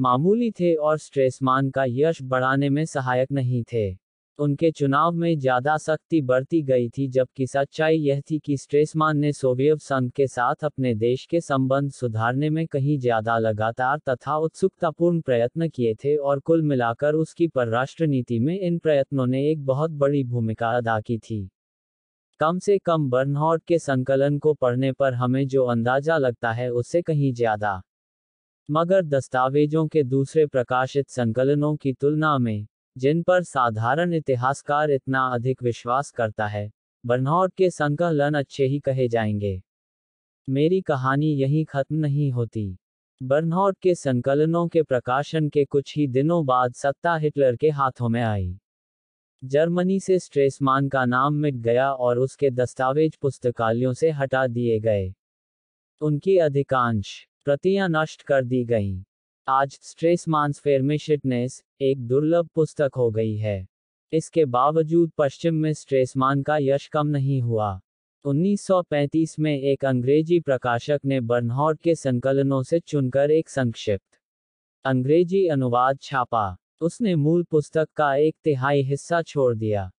मामूली थे और स्ट्रेसमान का यश बढ़ाने में सहायक नहीं थे उनके चुनाव में ज्यादा सख्ती बरती गई थी जबकि सच्चाई यह थी कि स्ट्रेसमान ने सोवियत संघ के साथ अपने देश के संबंध सुधारने में कहीं ज्यादा लगातार तथा उत्सुकतापूर्ण प्रयत्न किए थे और कुल मिलाकर उसकी परराष्ट्र नीति में इन प्रयत्नों ने एक बहुत बड़ी भूमिका अदा की थी कम से कम बर्नहॉट के संकलन को पढ़ने पर हमें जो अंदाजा लगता है उससे कहीं ज्यादा मगर दस्तावेजों के दूसरे प्रकाशित संकलनों की तुलना में जिन पर साधारण इतिहासकार इतना अधिक विश्वास करता है बर्नौट के संकलन अच्छे ही कहे जाएंगे मेरी कहानी यहीं खत्म नहीं होती बर्नौट के संकलनों के प्रकाशन के कुछ ही दिनों बाद सत्ता हिटलर के हाथों में आई जर्मनी से स्ट्रेसमान का नाम मिट गया और उसके दस्तावेज पुस्तकालयों से हटा दिए गए उनकी अधिकांश प्रतियां नष्ट कर दी गईं। आज स्ट्रेस मानसफेयर में शिटनेस एक दुर्लभ पुस्तक हो गई है इसके बावजूद पश्चिम में मान का यश कम नहीं हुआ 1935 में एक अंग्रेजी प्रकाशक ने बर्नहॉट के संकलनों से चुनकर एक संक्षिप्त अंग्रेजी अनुवाद छापा उसने मूल पुस्तक का एक तिहाई हिस्सा छोड़ दिया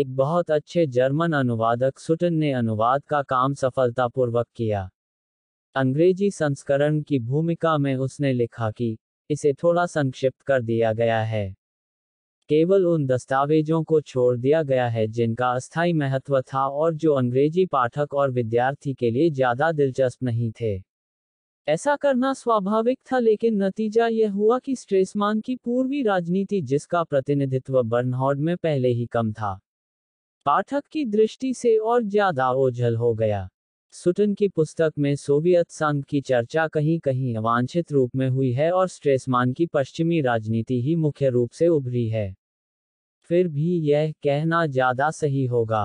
एक बहुत अच्छे जर्मन अनुवादक सुटन ने अनुवाद का काम सफलतापूर्वक किया अंग्रेजी संस्करण की भूमिका में उसने लिखा कि इसे थोड़ा संक्षिप्त कर दिया गया है केवल उन दस्तावेजों को छोड़ दिया गया है जिनका अस्थायी महत्व था और जो अंग्रेजी पाठक और विद्यार्थी के लिए ज्यादा दिलचस्प नहीं थे ऐसा करना स्वाभाविक था लेकिन नतीजा यह हुआ कि स्ट्रेसमान की पूर्वी राजनीति जिसका प्रतिनिधित्व बर्नहॉर्ड में पहले ही कम था पाठक की दृष्टि से और ज्यादा ओझल हो गया सुटन की पुस्तक में सोवियत संघ की चर्चा कहीं कहीं अवांछित रूप में हुई है और स्ट्रेसमान की पश्चिमी राजनीति ही मुख्य रूप से उभरी है फिर भी यह कहना ज्यादा सही होगा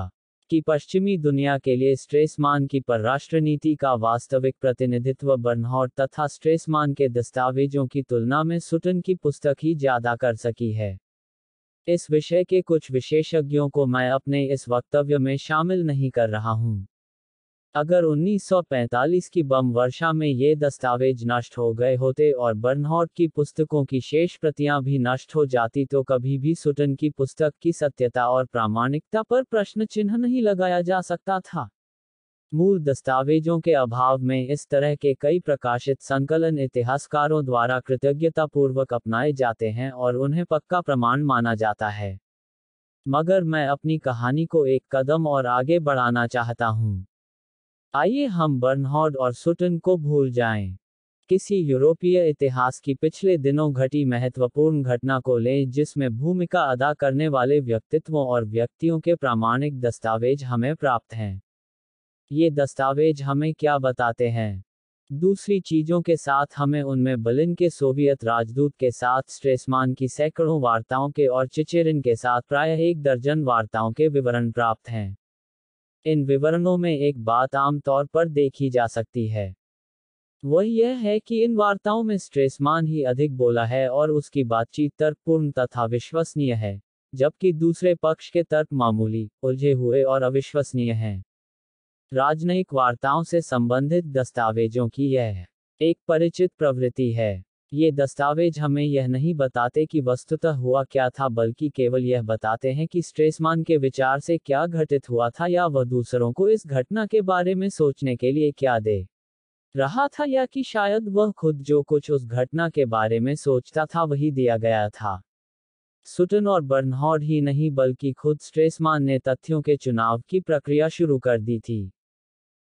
कि पश्चिमी दुनिया के लिए स्ट्रेसमान की परराष्ट्र नीति का वास्तविक प्रतिनिधित्व बर्नहौर तथा स्ट्रेसमान के दस्तावेजों की तुलना में सुटन की पुस्तक ही ज्यादा कर सकी है इस विषय के कुछ विशेषज्ञों को मैं अपने इस वक्तव्य में शामिल नहीं कर रहा हूँ अगर 1945 की बम वर्षा में ये दस्तावेज नष्ट हो गए होते और बर्नहॉट की पुस्तकों की शेष प्रतियां भी नष्ट हो जाती तो कभी भी सुटन की पुस्तक की सत्यता और प्रामाणिकता पर प्रश्न चिन्ह नहीं लगाया जा सकता था मूल दस्तावेजों के अभाव में इस तरह के कई प्रकाशित संकलन इतिहासकारों द्वारा कृतज्ञतापूर्वक अपनाए जाते हैं और उन्हें पक्का प्रमाण माना जाता है मगर मैं अपनी कहानी को एक कदम और आगे बढ़ाना चाहता हूँ आइए हम बर्नहॉड और सुटन को भूल जाएं। किसी यूरोपीय इतिहास की पिछले दिनों घटी महत्वपूर्ण घटना को लें जिसमें भूमिका अदा करने वाले व्यक्तित्वों और व्यक्तियों के प्रामाणिक दस्तावेज हमें प्राप्त हैं ये दस्तावेज हमें क्या बताते हैं दूसरी चीजों के साथ हमें उनमें बलिन के सोवियत राजदूत के साथ स्ट्रेसमान की सैकड़ों वार्ताओं के और चिचेरिन के साथ प्राय एक दर्जन वार्ताओं के विवरण प्राप्त हैं इन विवरणों में एक बात आमतौर पर देखी जा सकती है वह यह है कि इन वार्ताओं में स्ट्रेसमान ही अधिक बोला है और उसकी बातचीत तर्कपूर्ण तथा विश्वसनीय है जबकि दूसरे पक्ष के तर्क मामूली उलझे हुए और अविश्वसनीय हैं राजनयिक वार्ताओं से संबंधित दस्तावेजों की यह एक परिचित प्रवृत्ति है ये दस्तावेज हमें यह नहीं बताते कि वस्तुतः हुआ क्या था बल्कि केवल यह बताते हैं कि स्ट्रेसमान के विचार से क्या घटित हुआ था या वह दूसरों को इस घटना के बारे में सोचने के लिए क्या दे रहा था या कि शायद वह खुद जो कुछ उस घटना के बारे में सोचता था वही दिया गया था सुटन और बर्नहॉर्ड ही नहीं बल्कि खुद स्ट्रेसमान ने तथ्यों के चुनाव की प्रक्रिया शुरू कर दी थी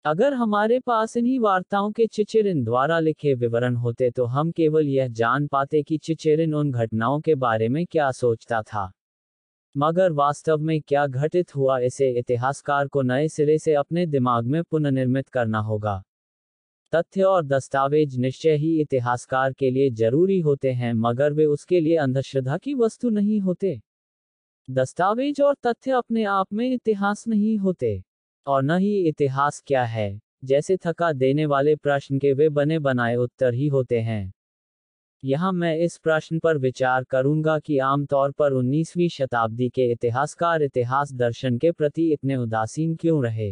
अगर हमारे पास इन्हीं वार्ताओं के चिचेरिन द्वारा लिखे विवरण होते तो हम केवल यह जान पाते कि चिचेरिन उन घटनाओं के बारे में क्या सोचता था मगर वास्तव में क्या घटित हुआ इसे इतिहासकार को नए सिरे से अपने दिमाग में पुनर्निर्मित करना होगा तथ्य और दस्तावेज निश्चय ही इतिहासकार के लिए जरूरी होते हैं मगर वे उसके लिए अंधश्रद्धा की वस्तु नहीं होते दस्तावेज और तथ्य अपने आप में इतिहास नहीं होते और न ही इतिहास क्या है जैसे थका देने वाले प्रश्न के वे बने बनाए उत्तर ही होते हैं यहाँ मैं इस प्रश्न पर विचार करूंगा कि आमतौर पर 19वीं शताब्दी के इतिहासकार इतिहास दर्शन के प्रति इतने उदासीन क्यों रहे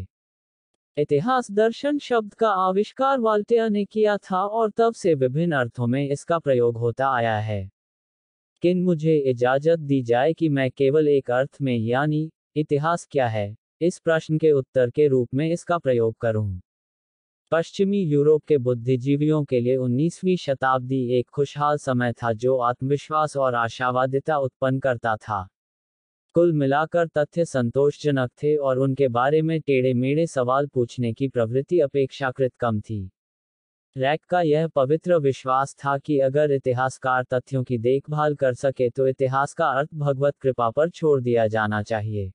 इतिहास दर्शन शब्द का आविष्कार वाल्टिया ने किया था और तब से विभिन्न अर्थों में इसका प्रयोग होता आया है किन मुझे इजाजत दी जाए कि मैं केवल एक अर्थ में यानी इतिहास क्या है इस प्रश्न के उत्तर के रूप में इसका प्रयोग करूं पश्चिमी यूरोप के बुद्धिजीवियों के लिए 19वीं शताब्दी एक खुशहाल समय था जो आत्मविश्वास और आशावादिता उत्पन्न करता था कुल मिलाकर तथ्य संतोषजनक थे और उनके बारे में टेढ़े मेढ़े सवाल पूछने की प्रवृत्ति अपेक्षाकृत कम थी रैक का यह पवित्र विश्वास था कि अगर इतिहासकार तथ्यों की देखभाल कर सके तो इतिहास का अर्थ भगवत कृपा पर छोड़ दिया जाना चाहिए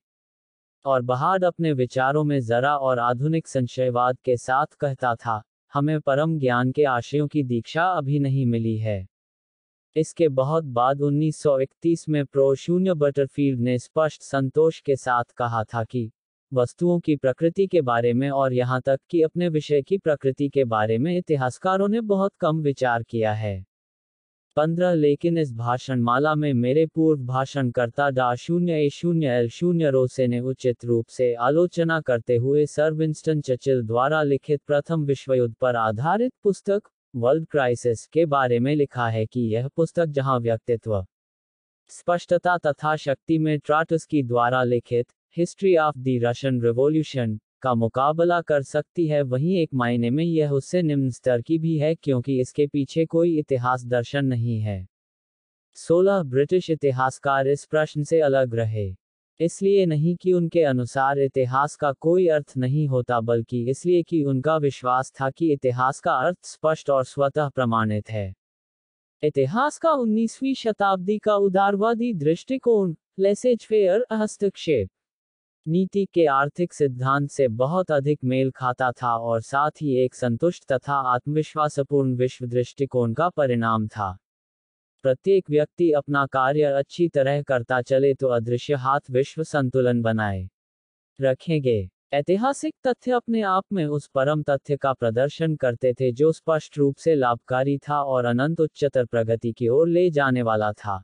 और बहाड अपने विचारों में जरा और आधुनिक संशयवाद के साथ कहता था हमें परम ज्ञान के आशयों की दीक्षा अभी नहीं मिली है इसके बहुत बाद 1931 में प्रोशून्य बटरफील्ड ने स्पष्ट संतोष के साथ कहा था कि वस्तुओं की प्रकृति के बारे में और यहाँ तक कि अपने विषय की प्रकृति के बारे में इतिहासकारों ने बहुत कम विचार किया है पंद्रह लेकिन इस भाषण माला में मेरे पूर्व भाषणकर्ता डा शून्य ए शून्य एल शून्य रोसे ने उचित रूप से आलोचना करते हुए सर विंस्टन चचिल द्वारा लिखित प्रथम विश्वयुद्ध पर आधारित पुस्तक वर्ल्ड क्राइसिस के बारे में लिखा है कि यह पुस्तक जहां व्यक्तित्व स्पष्टता तथा शक्ति में ट्राटस की द्वारा लिखित history of the Russian revolution का मुकाबला कर सकती है वहीं एक मायने में यह उससे निम्न स्तर की भी है क्योंकि इसके पीछे कोई इतिहास दर्शन नहीं है सोलह ब्रिटिश इतिहासकार इस प्रश्न से अलग रहे इसलिए नहीं कि उनके अनुसार इतिहास का कोई अर्थ नहीं होता बल्कि इसलिए कि उनका विश्वास था कि इतिहास का अर्थ स्पष्ट और स्वतः प्रमाणित है इतिहास का 19वीं शताब्दी का उदारवादी दृष्टिकोण लेसेज फेयर हस्तक्षेप नीति के आर्थिक सिद्धांत से बहुत अधिक मेल खाता था और साथ ही एक संतुष्ट तथा आत्मविश्वासपूर्ण विश्व दृष्टिकोण का परिणाम था प्रत्येक व्यक्ति अपना कार्य अच्छी तरह करता चले तो अदृश्य हाथ विश्व संतुलन बनाए रखेंगे ऐतिहासिक तथ्य अपने आप में उस परम तथ्य का प्रदर्शन करते थे जो स्पष्ट रूप से लाभकारी था और अनंत उच्चतर प्रगति की ओर ले जाने वाला था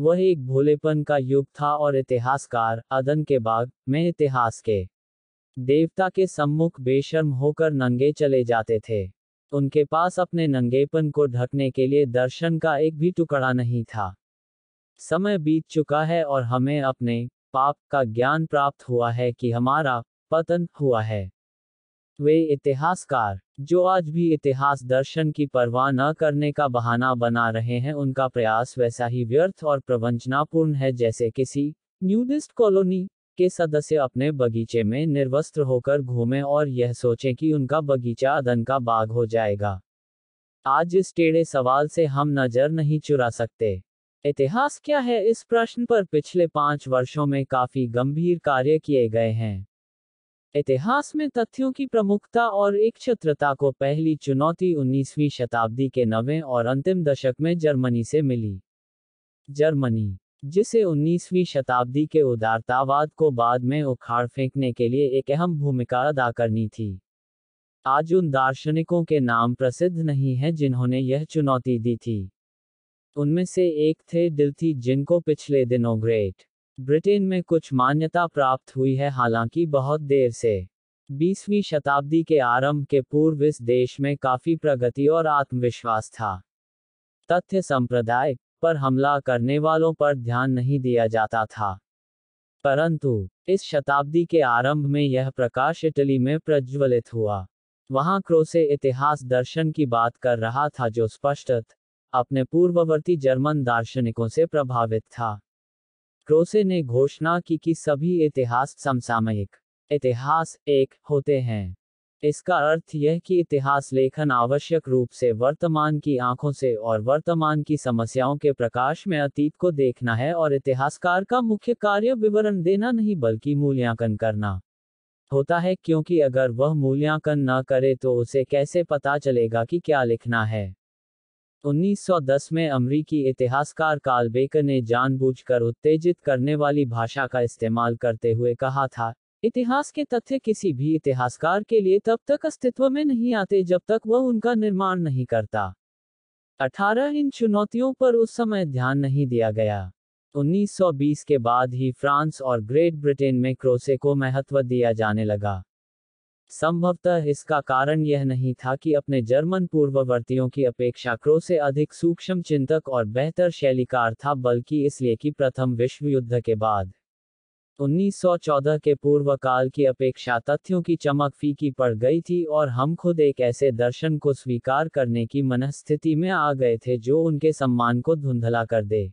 वह एक भोलेपन का युग था और इतिहासकार अदन के बाग में इतिहास के देवता के सम्मुख बेशर्म होकर नंगे चले जाते थे उनके पास अपने नंगेपन को ढकने के लिए दर्शन का एक भी टुकड़ा नहीं था समय बीत चुका है और हमें अपने पाप का ज्ञान प्राप्त हुआ है कि हमारा पतन हुआ है वे इतिहासकार जो आज भी इतिहास दर्शन की परवाह न करने का बहाना बना रहे हैं उनका प्रयास वैसा ही व्यर्थ और प्रवंचनापूर्ण है जैसे किसी न्यूडिस्ट कॉलोनी के सदस्य अपने बगीचे में निर्वस्त्र होकर घूमें और यह सोचें कि उनका बगीचा अदन का बाग हो जाएगा आज इस टेढ़े सवाल से हम नजर नहीं चुरा सकते इतिहास क्या है इस प्रश्न पर पिछले पांच वर्षों में काफी गंभीर कार्य किए गए हैं इतिहास में तथ्यों की प्रमुखता और एक छत्रता को पहली चुनौती 19वीं शताब्दी के नवें और अंतिम दशक में जर्मनी से मिली जर्मनी जिसे 19वीं शताब्दी के उदारतावाद को बाद में उखाड़ फेंकने के लिए एक अहम भूमिका अदा करनी थी आज उन दार्शनिकों के नाम प्रसिद्ध नहीं हैं जिन्होंने यह चुनौती दी थी उनमें से एक थे डिल्थी जिनको पिछले दिनों ग्रेट ब्रिटेन में कुछ मान्यता प्राप्त हुई है हालांकि बहुत देर से 20वीं शताब्दी के आरंभ के पूर्व इस देश में काफी प्रगति और आत्मविश्वास था तथ्य संप्रदाय पर हमला करने वालों पर ध्यान नहीं दिया जाता था परंतु इस शताब्दी के आरंभ में यह प्रकाश इटली में प्रज्वलित हुआ वहां क्रोसे इतिहास दर्शन की बात कर रहा था जो स्पष्टत अपने पूर्ववर्ती जर्मन दार्शनिकों से प्रभावित था क्रोसे ने घोषणा की कि सभी इतिहास समसामयिक इतिहास एक होते हैं इसका अर्थ यह कि इतिहास लेखन आवश्यक रूप से वर्तमान की आंखों से और वर्तमान की समस्याओं के प्रकाश में अतीत को देखना है और इतिहासकार का मुख्य कार्य विवरण देना नहीं बल्कि मूल्यांकन करना होता है क्योंकि अगर वह मूल्यांकन न करे तो उसे कैसे पता चलेगा कि क्या लिखना है 1910 में अमरीकी इतिहासकार कार्ल बेकर ने जानबूझकर उत्तेजित करने वाली भाषा का इस्तेमाल करते हुए कहा था इतिहास के तथ्य किसी भी इतिहासकार के लिए तब तक अस्तित्व में नहीं आते जब तक वह उनका निर्माण नहीं करता अठारह इन चुनौतियों पर उस समय ध्यान नहीं दिया गया 1920 के बाद ही फ्रांस और ग्रेट ब्रिटेन में क्रोसे को महत्व दिया जाने लगा संभवतः इसका कारण यह नहीं था कि अपने जर्मन पूर्ववर्तियों की अपेक्षा क्रो से अधिक सूक्ष्म चिंतक और बेहतर शैलीकार था बल्कि इसलिए कि प्रथम विश्व युद्ध के बाद 1914 के पूर्व काल की अपेक्षा तथ्यों की चमक फीकी पड़ गई थी और हम खुद एक ऐसे दर्शन को स्वीकार करने की मनस्थिति में आ गए थे जो उनके सम्मान को धुंधला कर दे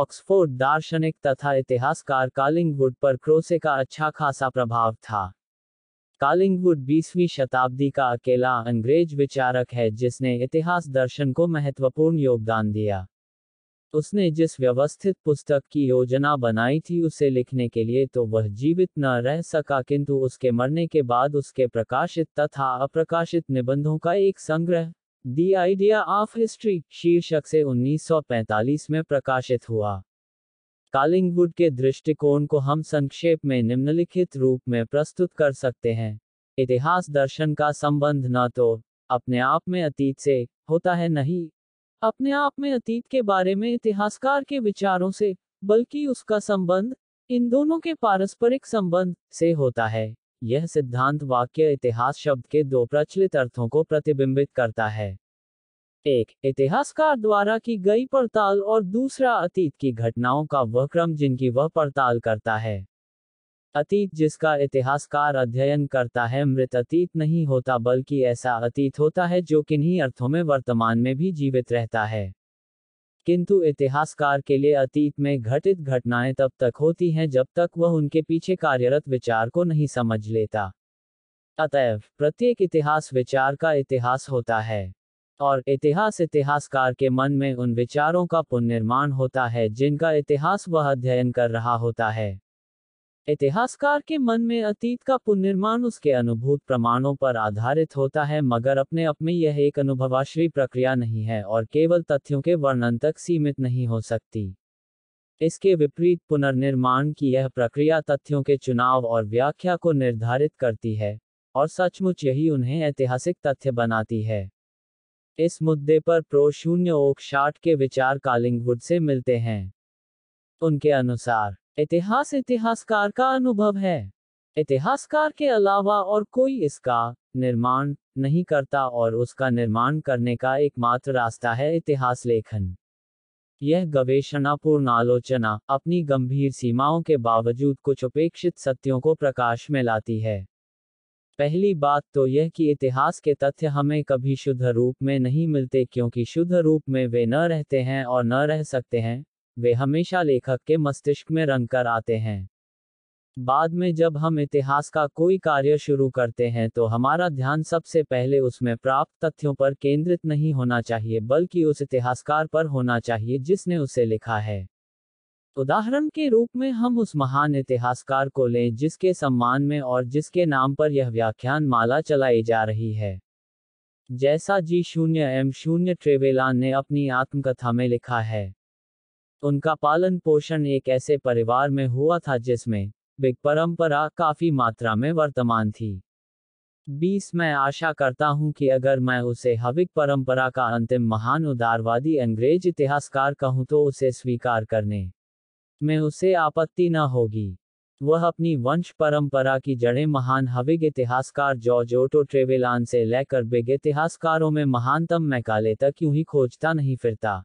ऑक्सफोर्ड दार्शनिक तथा इतिहासकार कालिंगवुड पर क्रोसे का अच्छा खासा प्रभाव था कालिंगवुड बीसवीं शताब्दी का अकेला अंग्रेज विचारक है जिसने इतिहास दर्शन को महत्वपूर्ण योगदान दिया उसने जिस व्यवस्थित पुस्तक की योजना बनाई थी उसे लिखने के लिए तो वह जीवित न रह सका किंतु उसके मरने के बाद उसके प्रकाशित तथा अप्रकाशित निबंधों का एक संग्रह दी आइडिया ऑफ हिस्ट्री शीर्षक से 1945 में प्रकाशित हुआ कालिंगवुड के दृष्टिकोण को हम संक्षेप में निम्नलिखित रूप में प्रस्तुत कर सकते हैं इतिहास दर्शन का संबंध न तो अपने आप में अतीत से होता है नहीं अपने आप में अतीत के बारे में इतिहासकार के विचारों से बल्कि उसका संबंध इन दोनों के पारस्परिक संबंध से होता है यह सिद्धांत वाक्य इतिहास शब्द के दो प्रचलित अर्थों को प्रतिबिंबित करता है एक इतिहासकार द्वारा की गई पड़ताल और दूसरा अतीत की घटनाओं का वह क्रम जिनकी वह पड़ताल करता है अतीत जिसका इतिहासकार अध्ययन करता है मृत अतीत नहीं होता बल्कि ऐसा अतीत होता है जो किन्हीं अर्थों में वर्तमान में भी जीवित रहता है किंतु इतिहासकार के लिए अतीत में घटित घटनाएं तब तक होती हैं जब तक वह उनके पीछे कार्यरत विचार को नहीं समझ लेता अतएव प्रत्येक इतिहास विचार का इतिहास होता है और इतिहास इतिहासकार के मन में उन विचारों का पुनर्निर्माण होता है जिनका इतिहास वह अध्ययन कर रहा होता है इतिहासकार के मन में अतीत का पुनर्निर्माण उसके अनुभूत प्रमाणों पर आधारित होता है मगर अपने आप में यह एक अनुभवाश्री प्रक्रिया नहीं है और केवल तथ्यों के वर्णन तक सीमित नहीं हो सकती इसके विपरीत पुनर्निर्माण की यह प्रक्रिया तथ्यों के चुनाव और व्याख्या को निर्धारित करती है और सचमुच यही उन्हें ऐतिहासिक तथ्य बनाती है इस मुद्दे पर प्रो शून्य ओकशाट के विचार कालिंगवुड से मिलते हैं उनके अनुसार इतिहास इतिहासकार का अनुभव है इतिहासकार के अलावा और कोई इसका निर्माण नहीं करता और उसका निर्माण करने का एकमात्र रास्ता है इतिहास लेखन यह गवेषणापूर्ण आलोचना अपनी गंभीर सीमाओं के बावजूद कुछ उपेक्षित सत्यों को प्रकाश में लाती है पहली बात तो यह कि इतिहास के तथ्य हमें कभी शुद्ध रूप में नहीं मिलते क्योंकि शुद्ध रूप में वे न रहते हैं और न रह सकते हैं वे हमेशा लेखक के मस्तिष्क में रंग कर आते हैं बाद में जब हम इतिहास का कोई कार्य शुरू करते हैं तो हमारा ध्यान सबसे पहले उसमें प्राप्त तथ्यों पर केंद्रित नहीं होना चाहिए बल्कि उस इतिहासकार पर होना चाहिए जिसने उसे लिखा है उदाहरण के रूप में हम उस महान इतिहासकार को लें जिसके सम्मान में और जिसके नाम पर यह व्याख्यान माला चलाई जा रही है जैसा जी शून्य एम शून्य ट्रेवेलान ने अपनी आत्मकथा में लिखा है उनका पालन पोषण एक ऐसे परिवार में हुआ था जिसमें बिग परंपरा काफी मात्रा में वर्तमान थी बीस मैं आशा करता हूं कि अगर मैं उसे हविक परंपरा का अंतिम महान उदारवादी अंग्रेज इतिहासकार कहूं तो उसे स्वीकार करने में उसे आपत्ति न होगी वह अपनी वंश परंपरा की जड़ें महान हविग इतिहासकार जॉर्ज ओटो ट्रेवेलान से लेकर बिग इतिहासकारों में महानतम मैकाले तक यूं ही खोजता नहीं फिरता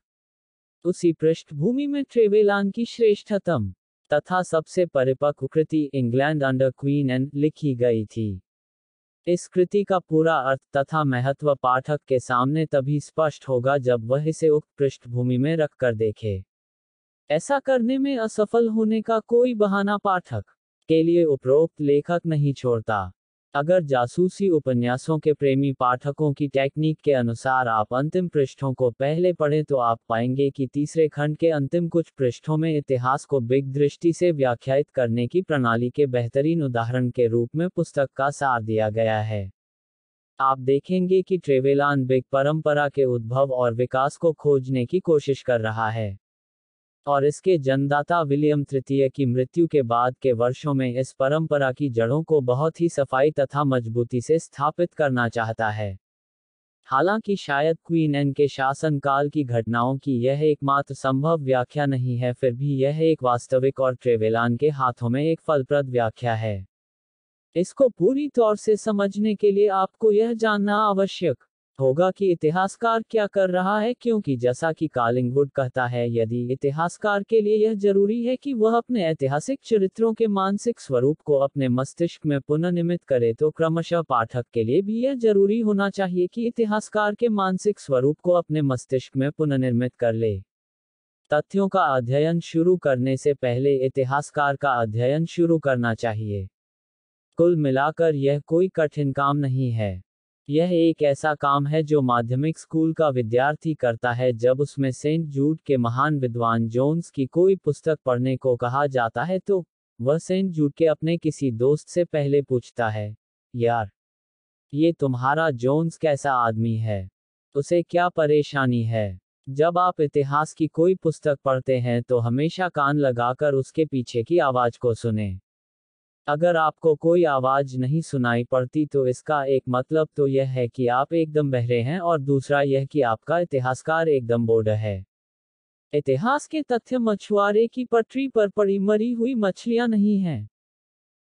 उसी पृष्ठभूमि में ट्रेवेलान की श्रेष्ठतम तथा सबसे परिपक्व कृति इंग्लैंड अंडर क्वीन एन लिखी गई थी इस कृति का पूरा अर्थ तथा महत्व पाठक के सामने तभी स्पष्ट होगा जब वह इसे उक्त पृष्ठभूमि में रखकर देखे ऐसा करने में असफल होने का कोई बहाना पाठक के लिए उपरोक्त लेखक नहीं छोड़ता अगर जासूसी उपन्यासों के प्रेमी पाठकों की टेक्निक के अनुसार आप अंतिम पृष्ठों को पहले पढ़ें तो आप पाएंगे कि तीसरे खंड के अंतिम कुछ पृष्ठों में इतिहास को बिग दृष्टि से व्याख्यात करने की प्रणाली के बेहतरीन उदाहरण के रूप में पुस्तक का सार दिया गया है आप देखेंगे कि ट्रेवेलान बिग परंपरा के उद्भव और विकास को खोजने की कोशिश कर रहा है और इसके जन्मदाता विलियम तृतीय की मृत्यु के बाद के वर्षों में इस परंपरा की जड़ों को बहुत ही सफाई तथा मजबूती से स्थापित करना चाहता है हालांकि शायद क्वीन एन के शासनकाल की घटनाओं की यह एकमात्र संभव व्याख्या नहीं है फिर भी यह एक वास्तविक और ट्रेवेलान के हाथों में एक फलप्रद व्याख्या है इसको पूरी तौर से समझने के लिए आपको यह जानना आवश्यक होगा कि इतिहासकार क्या कर रहा है क्योंकि जैसा कि कालिंगवुड कहता है यदि इतिहासकार के लिए यह जरूरी है कि वह अपने ऐतिहासिक चरित्रों के मानसिक स्वरूप को अपने मस्तिष्क में पुनर्निर्मित करे तो क्रमशः पाठक के लिए भी यह जरूरी होना चाहिए कि इतिहासकार के मानसिक स्वरूप को अपने मस्तिष्क में पुनर्निर्मित कर ले तथ्यों का अध्ययन शुरू करने से पहले इतिहासकार का अध्ययन शुरू करना चाहिए कुल मिलाकर यह कोई कठिन काम नहीं है यह एक ऐसा काम है जो माध्यमिक स्कूल का विद्यार्थी करता है जब उसमें सेंट जूड के महान विद्वान जोन्स की कोई पुस्तक पढ़ने को कहा जाता है तो वह सेंट जूड के अपने किसी दोस्त से पहले पूछता है यार ये तुम्हारा जोन्स कैसा आदमी है उसे क्या परेशानी है जब आप इतिहास की कोई पुस्तक पढ़ते हैं तो हमेशा कान लगाकर उसके पीछे की आवाज को सुने अगर आपको कोई आवाज नहीं सुनाई पड़ती तो इसका एक मतलब तो यह है कि आप एकदम बहरे हैं और दूसरा यह कि आपका इतिहासकार एकदम बोर्ड है इतिहास के तथ्य मछुआरे की पटरी पर पड़ी मरी हुई मछलियां नहीं हैं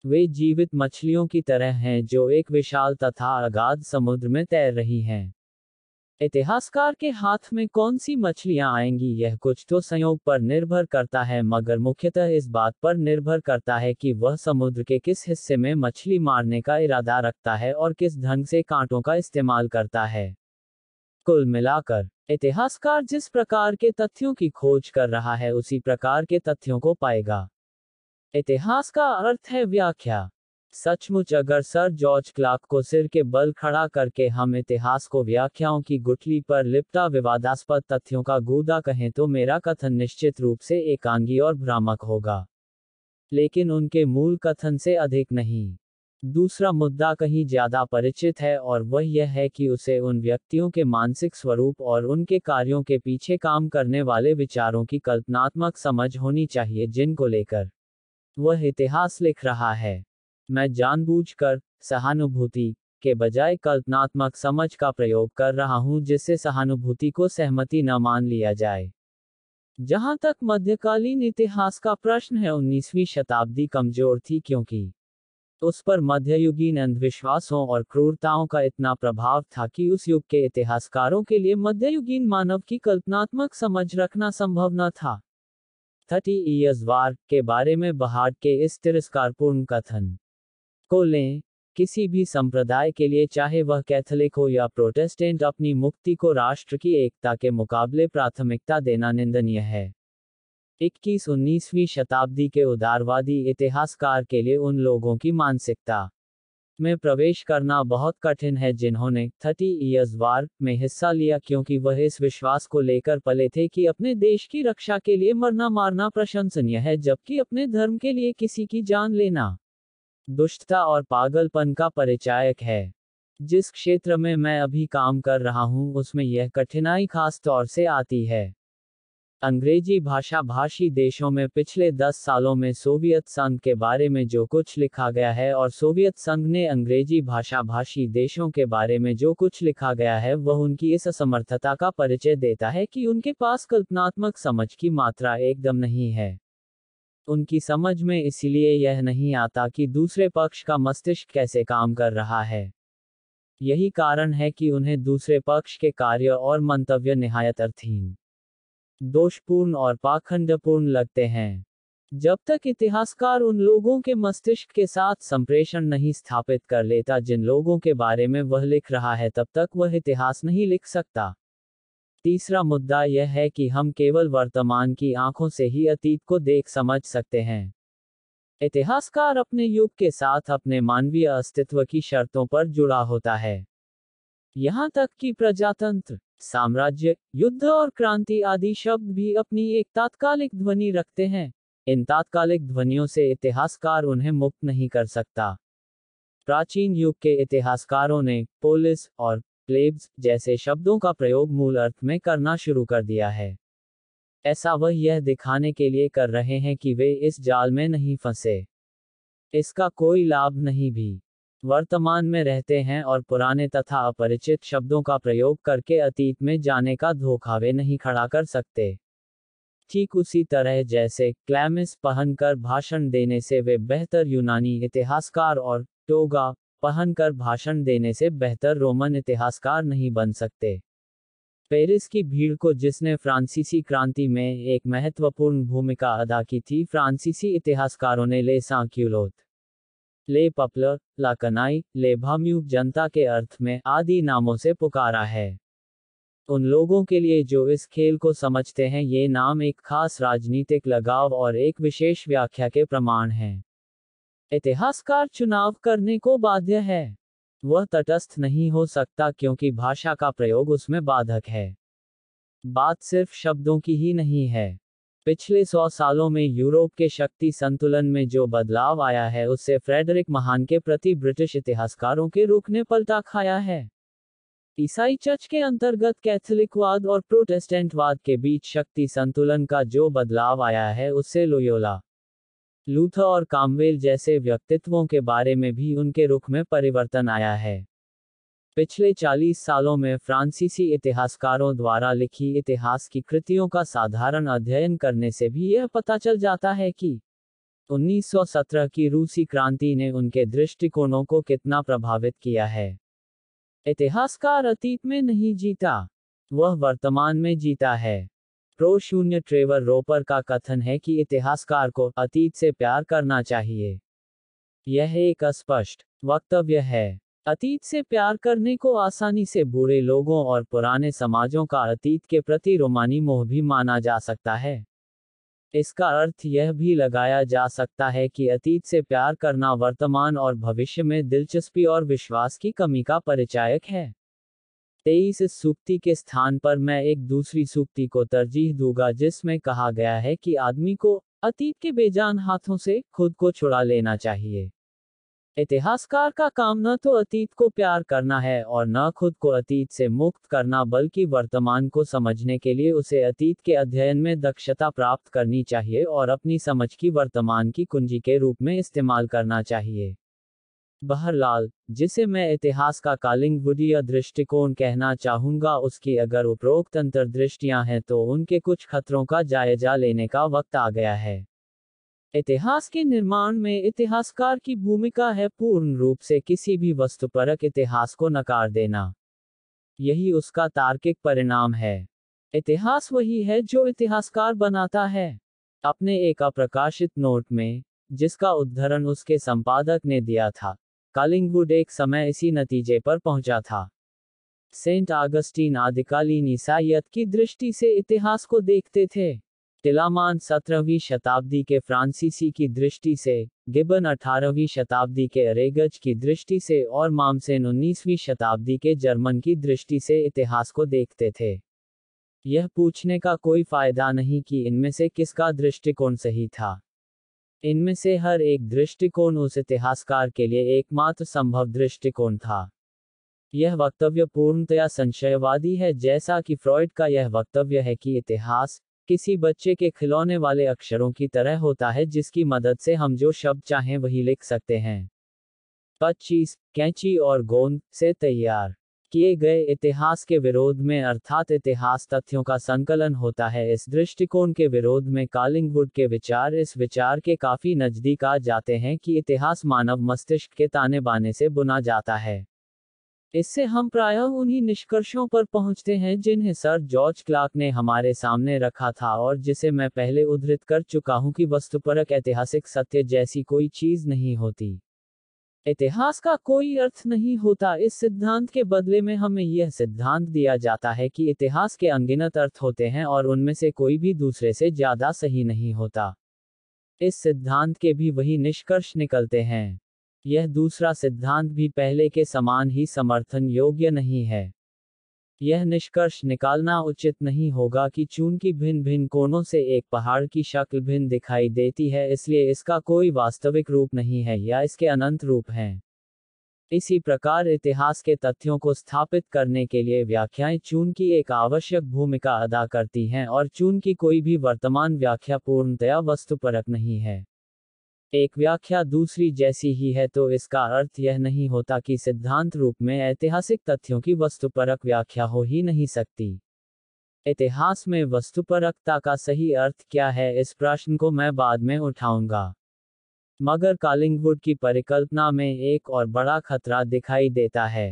वे जीवित मछलियों की तरह हैं जो एक विशाल तथा अगाध समुद्र में तैर रही हैं इतिहासकार के हाथ में कौन सी मछलियां आएंगी यह कुछ तो संयोग पर निर्भर करता है मगर मुख्यतः इस बात पर निर्भर करता है कि वह समुद्र के किस हिस्से में मछली मारने का इरादा रखता है और किस ढंग से कांटों का इस्तेमाल करता है कुल मिलाकर इतिहासकार जिस प्रकार के तथ्यों की खोज कर रहा है उसी प्रकार के तथ्यों को पाएगा इतिहास का अर्थ है व्याख्या सचमुच अगर सर जॉर्ज क्लार्क को सिर के बल खड़ा करके हम इतिहास को व्याख्याओं की गुटली पर लिपटा विवादास्पद तथ्यों का गूदा कहें तो मेरा कथन निश्चित रूप से एकांगी और भ्रामक होगा लेकिन उनके मूल कथन से अधिक नहीं दूसरा मुद्दा कहीं ज्यादा परिचित है और वह यह है कि उसे उन व्यक्तियों के मानसिक स्वरूप और उनके कार्यों के पीछे काम करने वाले विचारों की कल्पनात्मक समझ होनी चाहिए जिनको लेकर वह इतिहास लिख रहा है मैं जानबूझकर सहानुभूति के बजाय कल्पनात्मक समझ का प्रयोग कर रहा हूं जिससे सहानुभूति को सहमति न मान लिया जाए जहां तक मध्यकालीन इतिहास का प्रश्न है उन्नीसवीं शताब्दी कमजोर थी क्योंकि उस पर मध्ययुगीन अंधविश्वासों और क्रूरताओं का इतना प्रभाव था कि उस युग के इतिहासकारों के लिए मध्ययुगीन मानव की कल्पनात्मक समझ रखना संभव न था थर्टी ईयर्स वार के बारे में बहाड़ के इस तिरस्कारपूर्ण कथन को लें किसी भी संप्रदाय के लिए चाहे वह कैथोलिक हो या प्रोटेस्टेंट अपनी मुक्ति को राष्ट्र की एकता के मुकाबले प्राथमिकता देना निंदनीय है इक्कीस उन्नीसवीं शताब्दी के उदारवादी इतिहासकार के लिए उन लोगों की मानसिकता में प्रवेश करना बहुत कठिन है जिन्होंने थर्टी ईयर्स वार में हिस्सा लिया क्योंकि वह इस विश्वास को लेकर पले थे कि अपने देश की रक्षा के लिए मरना मारना प्रशंसनीय है जबकि अपने धर्म के लिए किसी की जान लेना दुष्टता और पागलपन का परिचायक है जिस क्षेत्र में मैं अभी काम कर रहा हूं उसमें यह कठिनाई खास तौर से आती है अंग्रेजी भाषा भाषी देशों में पिछले दस सालों में सोवियत संघ के बारे में जो कुछ लिखा गया है और सोवियत संघ ने अंग्रेजी भाषा भाषी देशों के बारे में जो कुछ लिखा गया है वह उनकी इस असमर्थता का परिचय देता है कि उनके पास कल्पनात्मक समझ की मात्रा एकदम नहीं है उनकी समझ में इसलिए यह नहीं आता कि दूसरे पक्ष का मस्तिष्क कैसे काम कर रहा है यही कारण है कि उन्हें दूसरे पक्ष के कार्य और मंतव्य निहायत अर्थहीन दोषपूर्ण और पाखंडपूर्ण लगते हैं जब तक इतिहासकार उन लोगों के मस्तिष्क के साथ संप्रेषण नहीं स्थापित कर लेता जिन लोगों के बारे में वह लिख रहा है तब तक वह इतिहास नहीं लिख सकता तीसरा मुद्दा यह है कि हम केवल वर्तमान की आंखों से ही अतीत को देख समझ सकते हैं इतिहासकार अपने युग के साथ अपने मानवीय अस्तित्व की शर्तों पर जुड़ा होता है यहाँ तक कि प्रजातंत्र साम्राज्य युद्ध और क्रांति आदि शब्द भी अपनी एक तात्कालिक ध्वनि रखते हैं इन तात्कालिक ध्वनियों से इतिहासकार उन्हें मुक्त नहीं कर सकता प्राचीन युग के इतिहासकारों ने पोलिस और प्लेब्स जैसे शब्दों का प्रयोग मूल अर्थ में करना शुरू कर दिया है ऐसा वह यह दिखाने के लिए कर रहे हैं कि वे इस जाल में नहीं फंसे इसका कोई लाभ नहीं भी वर्तमान में रहते हैं और पुराने तथा अपरिचित शब्दों का प्रयोग करके अतीत में जाने का धोखावे नहीं खड़ा कर सकते ठीक उसी तरह जैसे क्लैमिस पहनकर भाषण देने से वे बेहतर यूनानी इतिहासकार और टोगा पहनकर भाषण देने से बेहतर रोमन इतिहासकार नहीं बन सकते पेरिस की भीड़ को जिसने फ्रांसीसी क्रांति में एक महत्वपूर्ण भूमिका अदा की थी फ्रांसीसी इतिहासकारों ने ले सांक्यूलोत ले पपलर लाकनाई ले भाम्यू जनता के अर्थ में आदि नामों से पुकारा है उन लोगों के लिए जो इस खेल को समझते हैं ये नाम एक खास राजनीतिक लगाव और एक विशेष व्याख्या के प्रमाण हैं इतिहासकार चुनाव करने को बाध्य है वह तटस्थ नहीं हो सकता क्योंकि भाषा का प्रयोग उसमें बाधक है बात सिर्फ शब्दों की ही नहीं है पिछले सौ सालों में यूरोप के शक्ति संतुलन में जो बदलाव आया है उससे फ्रेडरिक महान के प्रति ब्रिटिश इतिहासकारों के रुख ने पलटा खाया है ईसाई चर्च के अंतर्गत कैथोलिकवाद और प्रोटेस्टेंटवाद के बीच शक्ति संतुलन का जो बदलाव आया है उससे लोयोला लूथा और कामवेल जैसे व्यक्तित्वों के बारे में भी उनके रुख में परिवर्तन आया है पिछले 40 सालों में फ्रांसीसी इतिहासकारों द्वारा लिखी इतिहास की कृतियों का साधारण अध्ययन करने से भी यह पता चल जाता है कि 1917 की रूसी क्रांति ने उनके दृष्टिकोणों को कितना प्रभावित किया है इतिहासकार अतीत में नहीं जीता वह वर्तमान में जीता है प्रो शून्य ट्रेवर रोपर का कथन है कि इतिहासकार को अतीत से प्यार करना चाहिए यह एक अस्पष्ट वक्तव्य है अतीत से प्यार करने को आसानी से बुरे लोगों और पुराने समाजों का अतीत के प्रति रोमानी मोह भी माना जा सकता है इसका अर्थ यह भी लगाया जा सकता है कि अतीत से प्यार करना वर्तमान और भविष्य में दिलचस्पी और विश्वास की कमी का परिचायक है तेईस सूक्ति के स्थान पर मैं एक दूसरी सूक्ति को तरजीह दूंगा जिसमें कहा गया है कि आदमी को अतीत के बेजान हाथों से खुद को छुड़ा लेना चाहिए इतिहासकार का काम न तो अतीत को प्यार करना है और न खुद को अतीत से मुक्त करना बल्कि वर्तमान को समझने के लिए उसे अतीत के अध्ययन में दक्षता प्राप्त करनी चाहिए और अपनी समझ की वर्तमान की कुंजी के रूप में इस्तेमाल करना चाहिए बहरलाल जिसे मैं इतिहास का कालिंग या दृष्टिकोण कहना चाहूंगा उसकी अगर उपरोक्त अंतर्दृष्टियां हैं तो उनके कुछ खतरों का जायजा लेने का वक्त आ गया है इतिहास के निर्माण में इतिहासकार की भूमिका है पूर्ण रूप से किसी भी वस्तुपरक इतिहास को नकार देना यही उसका तार्किक परिणाम है इतिहास वही है जो इतिहासकार बनाता है अपने एक अप्रकाशित नोट में जिसका उद्धरण उसके संपादक ने दिया था कालिंगवुड एक समय इसी नतीजे पर पहुंचा था सेंट आगस्टीन आदिकालीन ईसाइत की दृष्टि से इतिहास को देखते थे टिलामान सत्रहवीं शताब्दी के फ्रांसीसी की दृष्टि से गिबन अठारहवीं शताब्दी के अरेगज की दृष्टि से और मामसेन उन्नीसवीं शताब्दी के जर्मन की दृष्टि से इतिहास को देखते थे यह पूछने का कोई फायदा नहीं कि इनमें से किसका दृष्टिकोण सही था इनमें से हर एक दृष्टिकोण उस इतिहासकार के लिए एकमात्र संभव दृष्टिकोण था यह वक्तव्य पूर्णतया संशयवादी है जैसा कि फ्रॉइड का यह वक्तव्य है कि इतिहास किसी बच्चे के खिलौने वाले अक्षरों की तरह होता है जिसकी मदद से हम जो शब्द चाहें वही लिख सकते हैं पच्चीस कैंची और गोंद से तैयार किए गए इतिहास के विरोध में अर्थात इतिहास तथ्यों का संकलन होता है इस दृष्टिकोण के विरोध में कालिंगवुड के विचार इस विचार के काफी नजदीक आ जाते हैं कि इतिहास मानव मस्तिष्क के ताने बाने से बुना जाता है इससे हम प्रायः उन्हीं निष्कर्षों पर पहुंचते हैं जिन्हें सर जॉर्ज क्लार्क ने हमारे सामने रखा था और जिसे मैं पहले उद्धृत कर चुका हूं कि वस्तुपरक ऐतिहासिक सत्य जैसी कोई चीज नहीं होती इतिहास का कोई अर्थ नहीं होता इस सिद्धांत के बदले में हमें यह सिद्धांत दिया जाता है कि इतिहास के अनगिनत अर्थ होते हैं और उनमें से कोई भी दूसरे से ज्यादा सही नहीं होता इस सिद्धांत के भी वही निष्कर्ष निकलते हैं यह दूसरा सिद्धांत भी पहले के समान ही समर्थन योग्य नहीं है यह निष्कर्ष निकालना उचित नहीं होगा कि चून की भिन्न भिन्न कोणों से एक पहाड़ की शक्ल भिन्न दिखाई देती है इसलिए इसका कोई वास्तविक रूप नहीं है या इसके अनंत रूप हैं इसी प्रकार इतिहास के तथ्यों को स्थापित करने के लिए व्याख्याएं चून की एक आवश्यक भूमिका अदा करती हैं और चून की कोई भी वर्तमान व्याख्या पूर्णतया वस्तुपरक नहीं है एक व्याख्या दूसरी जैसी ही है तो इसका अर्थ यह नहीं होता कि सिद्धांत रूप में ऐतिहासिक तथ्यों की वस्तुपरक व्याख्या हो ही नहीं सकती इतिहास में वस्तुपरकता का सही अर्थ क्या है इस प्रश्न को मैं बाद में उठाऊंगा मगर कालिंगवुड की परिकल्पना में एक और बड़ा खतरा दिखाई देता है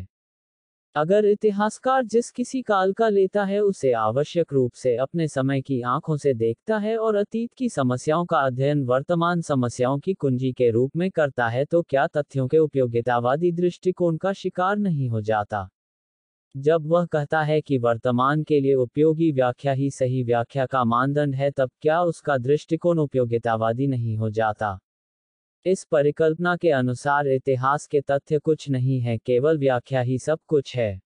अगर इतिहासकार जिस किसी काल का लेता है उसे आवश्यक रूप से अपने समय की आंखों से देखता है और अतीत की समस्याओं का अध्ययन वर्तमान समस्याओं की कुंजी के रूप में करता है तो क्या तथ्यों के उपयोगितावादी दृष्टिकोण का शिकार नहीं हो जाता जब वह कहता है कि वर्तमान के लिए उपयोगी व्याख्या ही सही व्याख्या का मानदंड है तब क्या उसका दृष्टिकोण उपयोगितावादी नहीं हो जाता इस परिकल्पना के अनुसार इतिहास के तथ्य कुछ नहीं है केवल व्याख्या ही सब कुछ है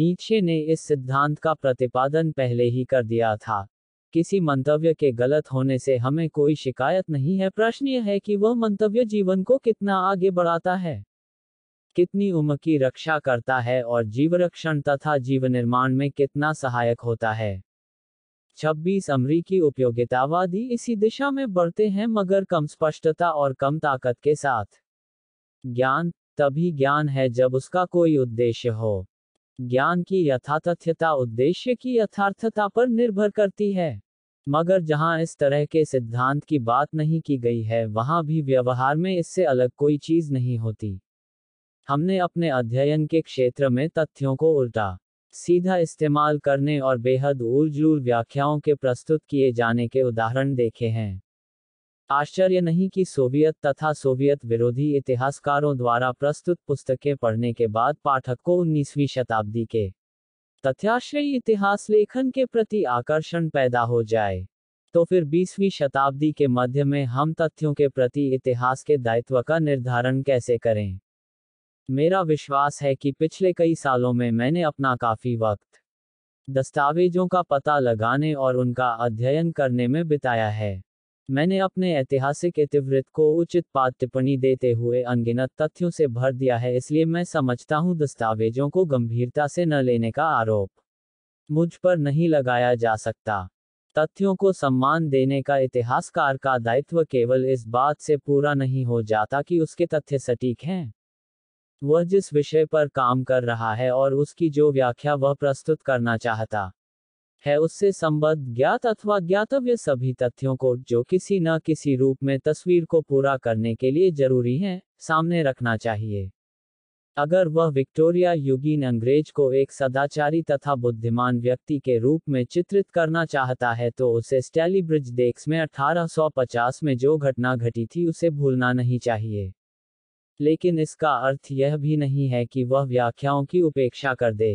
नीचे ने इस सिद्धांत का प्रतिपादन पहले ही कर दिया था किसी मंतव्य के गलत होने से हमें कोई शिकायत नहीं है प्रश्न यह है कि वह मंतव्य जीवन को कितना आगे बढ़ाता है कितनी उम्र की रक्षा करता है और जीवरक्षण तथा जीव निर्माण में कितना सहायक होता है छब्बीस अमरीकी उपयोगितावादी इसी दिशा में बढ़ते हैं मगर कम स्पष्टता और कम ताकत के साथ ज्ञान तभी ज्ञान है जब उसका कोई उद्देश्य हो ज्ञान की यथातथ्यता उद्देश्य की यथार्थता पर निर्भर करती है मगर जहां इस तरह के सिद्धांत की बात नहीं की गई है वहां भी व्यवहार में इससे अलग कोई चीज नहीं होती हमने अपने अध्ययन के क्षेत्र में तथ्यों को उल्टा सीधा इस्तेमाल करने और बेहद उलझुल व्याख्याओं के प्रस्तुत किए जाने के उदाहरण देखे हैं आश्चर्य नहीं कि सोवियत तथा सोवियत विरोधी इतिहासकारों द्वारा प्रस्तुत पुस्तकें पढ़ने के बाद पाठक को 19वीं शताब्दी के तथ्याश्रयी इतिहास लेखन के प्रति आकर्षण पैदा हो जाए तो फिर 20वीं शताब्दी के मध्य में हम तथ्यों के प्रति इतिहास के दायित्व का निर्धारण कैसे करें मेरा विश्वास है कि पिछले कई सालों में मैंने अपना काफी वक्त दस्तावेजों का पता लगाने और उनका अध्ययन करने में बिताया है मैंने अपने ऐतिहासिक इतिवृत्त को उचित पाद टिप्पणी देते हुए अनगिनत तथ्यों से भर दिया है इसलिए मैं समझता हूं दस्तावेजों को गंभीरता से न लेने का आरोप मुझ पर नहीं लगाया जा सकता तथ्यों को सम्मान देने का इतिहासकार का दायित्व केवल इस बात से पूरा नहीं हो जाता कि उसके तथ्य सटीक हैं वह जिस विषय पर काम कर रहा है और उसकी जो व्याख्या वह प्रस्तुत करना चाहता है उससे संबद्ध ज्ञात अथवा ज्ञातव्य सभी तथ्यों को जो किसी न किसी रूप में तस्वीर को पूरा करने के लिए जरूरी हैं, सामने रखना चाहिए अगर वह विक्टोरिया युगीन अंग्रेज को एक सदाचारी तथा बुद्धिमान व्यक्ति के रूप में चित्रित करना चाहता है तो उसे स्टैली ब्रिज डेक्स में 1850 में जो घटना घटी थी उसे भूलना नहीं चाहिए लेकिन इसका अर्थ यह भी नहीं है कि वह व्याख्याओं की उपेक्षा कर दे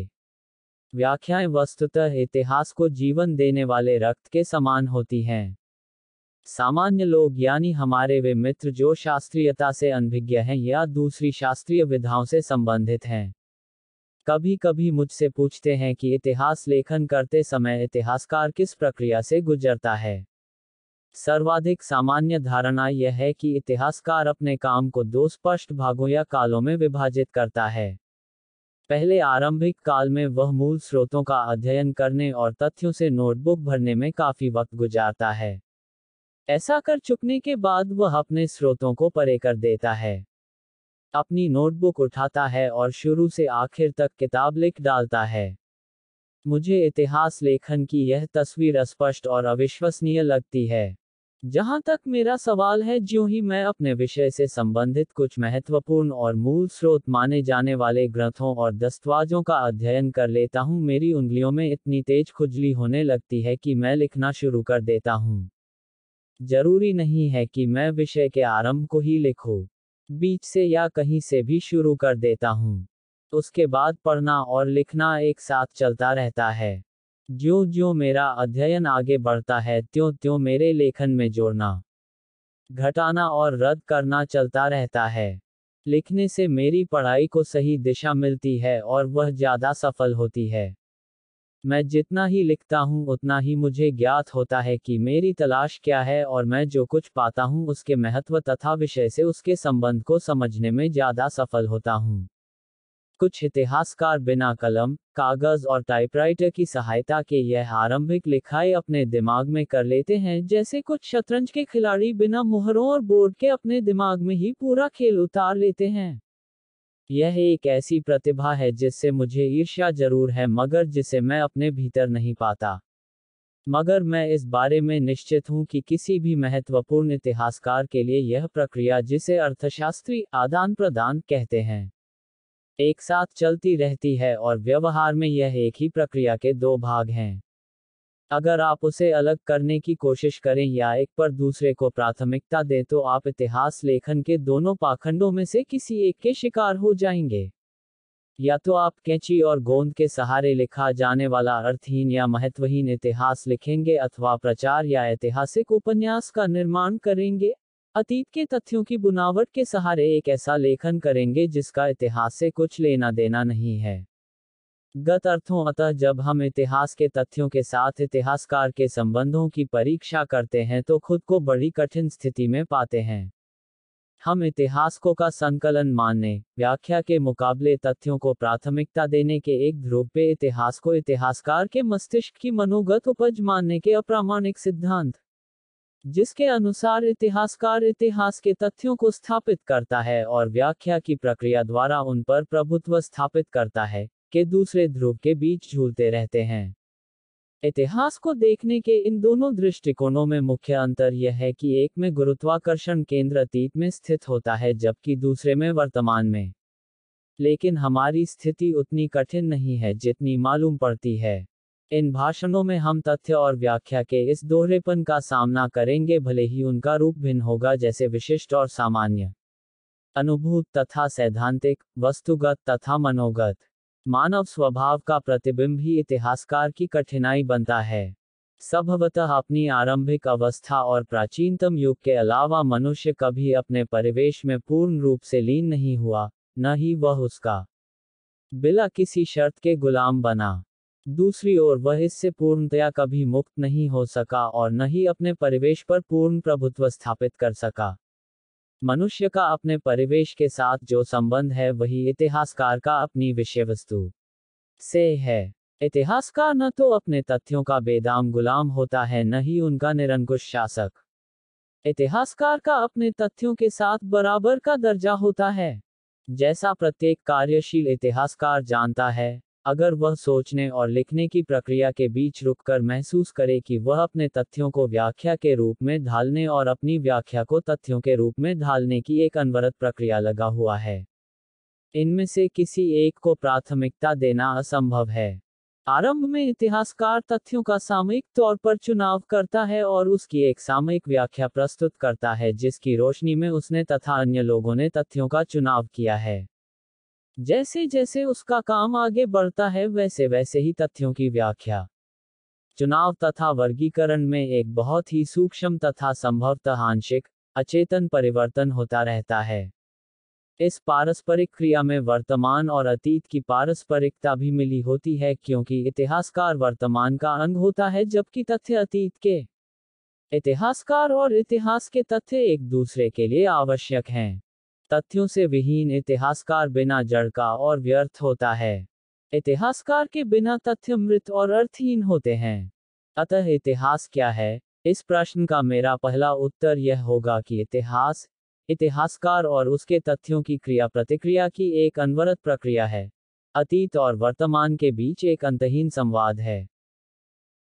व्याख्याएं वस्तुतः इतिहास को जीवन देने वाले रक्त के समान होती हैं सामान्य लोग यानी हमारे वे मित्र जो शास्त्रीयता से अनभिज्ञ हैं या दूसरी शास्त्रीय विधाओं से संबंधित हैं कभी कभी मुझसे पूछते हैं कि इतिहास लेखन करते समय इतिहासकार किस प्रक्रिया से गुजरता है सर्वाधिक सामान्य धारणा यह है कि इतिहासकार अपने काम को दो स्पष्ट भागों या कालों में विभाजित करता है पहले आरंभिक काल में वह मूल स्रोतों का अध्ययन करने और तथ्यों से नोटबुक भरने में काफी वक्त गुजारता है ऐसा कर चुकने के बाद वह अपने स्रोतों को परे कर देता है अपनी नोटबुक उठाता है और शुरू से आखिर तक किताब लिख डालता है मुझे इतिहास लेखन की यह तस्वीर अस्पष्ट और अविश्वसनीय लगती है जहां तक मेरा सवाल है जो ही मैं अपने विषय से संबंधित कुछ महत्वपूर्ण और मूल स्रोत माने जाने वाले ग्रंथों और दस्तावेजों का अध्ययन कर लेता हूं मेरी उंगलियों में इतनी तेज खुजली होने लगती है कि मैं लिखना शुरू कर देता हूं। जरूरी नहीं है कि मैं विषय के आरंभ को ही लिखूं। बीच से या कहीं से भी शुरू कर देता हूँ उसके बाद पढ़ना और लिखना एक साथ चलता रहता है जो जो मेरा अध्ययन आगे बढ़ता है त्यों त्यों मेरे लेखन में जोड़ना घटाना और रद्द करना चलता रहता है लिखने से मेरी पढ़ाई को सही दिशा मिलती है और वह ज़्यादा सफल होती है मैं जितना ही लिखता हूँ उतना ही मुझे ज्ञात होता है कि मेरी तलाश क्या है और मैं जो कुछ पाता हूँ उसके महत्व तथा विषय से उसके संबंध को समझने में ज़्यादा सफल होता हूँ कुछ इतिहासकार बिना कलम कागज और टाइपराइटर की सहायता के यह आरंभिक लिखाई अपने दिमाग में कर लेते हैं जैसे कुछ शतरंज के खिलाड़ी बिना मुहरों और बोर्ड के अपने दिमाग में ही पूरा खेल उतार लेते हैं यह एक ऐसी प्रतिभा है जिससे मुझे ईर्ष्या जरूर है मगर जिसे मैं अपने भीतर नहीं पाता मगर मैं इस बारे में निश्चित हूं कि किसी भी महत्वपूर्ण इतिहासकार के लिए यह प्रक्रिया जिसे अर्थशास्त्री आदान प्रदान कहते हैं एक साथ चलती रहती है और व्यवहार में यह एक ही प्रक्रिया के दो भाग हैं अगर आप उसे अलग करने की कोशिश करें या एक पर दूसरे को प्राथमिकता दें तो आप इतिहास लेखन के दोनों पाखंडों में से किसी एक के शिकार हो जाएंगे या तो आप कैंची और गोंद के सहारे लिखा जाने वाला अर्थहीन या महत्वहीन इतिहास लिखेंगे अथवा प्रचार या ऐतिहासिक उपन्यास का निर्माण करेंगे अतीत के तथ्यों की बुनावट के सहारे एक ऐसा लेखन करेंगे जिसका इतिहास से कुछ लेना देना नहीं है गत अर्थों अतः जब हम इतिहास के तथ्यों के साथ इतिहासकार के संबंधों की परीक्षा करते हैं तो खुद को बड़ी कठिन स्थिति में पाते हैं हम इतिहास को का संकलन मानने व्याख्या के मुकाबले तथ्यों को प्राथमिकता देने के एक ध्रुव पे इतिहास को इतिहासकार के मस्तिष्क की मनोगत उपज मानने के अप्रामाणिक सिद्धांत जिसके अनुसार इतिहासकार इतिहास के तथ्यों को स्थापित करता है और व्याख्या की प्रक्रिया द्वारा उन पर प्रभुत्व स्थापित करता है के दूसरे ध्रुव के बीच झूलते रहते हैं इतिहास को देखने के इन दोनों दृष्टिकोणों में मुख्य अंतर यह है कि एक में गुरुत्वाकर्षण केंद्र अतीत में स्थित होता है जबकि दूसरे में वर्तमान में लेकिन हमारी स्थिति उतनी कठिन नहीं है जितनी मालूम पड़ती है इन भाषणों में हम तथ्य और व्याख्या के इस दोहरेपन का सामना करेंगे भले ही उनका रूप भिन्न होगा जैसे विशिष्ट और सामान्य अनुभूत तथा सैद्धांतिक वस्तुगत तथा मनोगत मानव स्वभाव का प्रतिबिंब ही इतिहासकार की कठिनाई बनता है सभवतः अपनी आरंभिक अवस्था और प्राचीनतम युग के अलावा मनुष्य कभी अपने परिवेश में पूर्ण रूप से लीन नहीं हुआ न ही वह उसका बिला किसी शर्त के गुलाम बना दूसरी ओर वह इससे पूर्णतया कभी मुक्त नहीं हो सका और न ही अपने परिवेश पर पूर्ण प्रभुत्व स्थापित कर सका मनुष्य का अपने परिवेश के साथ जो संबंध है वही इतिहासकार का अपनी विषय वस्तु से है इतिहासकार न तो अपने तथ्यों का बेदाम गुलाम होता है न ही उनका निरंकुश शासक इतिहासकार का अपने तथ्यों के साथ बराबर का दर्जा होता है जैसा प्रत्येक कार्यशील इतिहासकार जानता है अगर वह सोचने और लिखने की प्रक्रिया के बीच रुककर महसूस करे कि वह अपने तथ्यों को व्याख्या के रूप में ढालने और अपनी व्याख्या को तथ्यों के रूप में ढालने की एक अनवरत प्रक्रिया लगा हुआ है इनमें से किसी एक को प्राथमिकता देना असंभव है आरंभ में इतिहासकार तथ्यों का सामयिक तौर पर चुनाव करता है और उसकी एक सामयिक व्याख्या प्रस्तुत करता है जिसकी रोशनी में उसने तथा अन्य लोगों ने तथ्यों का चुनाव किया है जैसे जैसे उसका काम आगे बढ़ता है वैसे वैसे ही तथ्यों की व्याख्या चुनाव तथा वर्गीकरण में एक बहुत ही सूक्ष्म तथा संभवतः आंशिक अचेतन परिवर्तन होता रहता है इस पारस्परिक क्रिया में वर्तमान और अतीत की पारस्परिकता भी मिली होती है क्योंकि इतिहासकार वर्तमान का अंग होता है जबकि तथ्य अतीत के इतिहासकार और इतिहास के तथ्य एक दूसरे के लिए आवश्यक हैं तथ्यों से विहीन इतिहासकार बिना जड़ का और व्यर्थ होता है इतिहासकार के बिना तथ्य मृत और अर्थहीन होते हैं अतः इतिहास क्या है इस प्रश्न का मेरा पहला उत्तर यह होगा कि इतिहास इतिहासकार और उसके तथ्यों की क्रिया प्रतिक्रिया की एक अनवरत प्रक्रिया है अतीत और वर्तमान के बीच एक अंतहीन संवाद है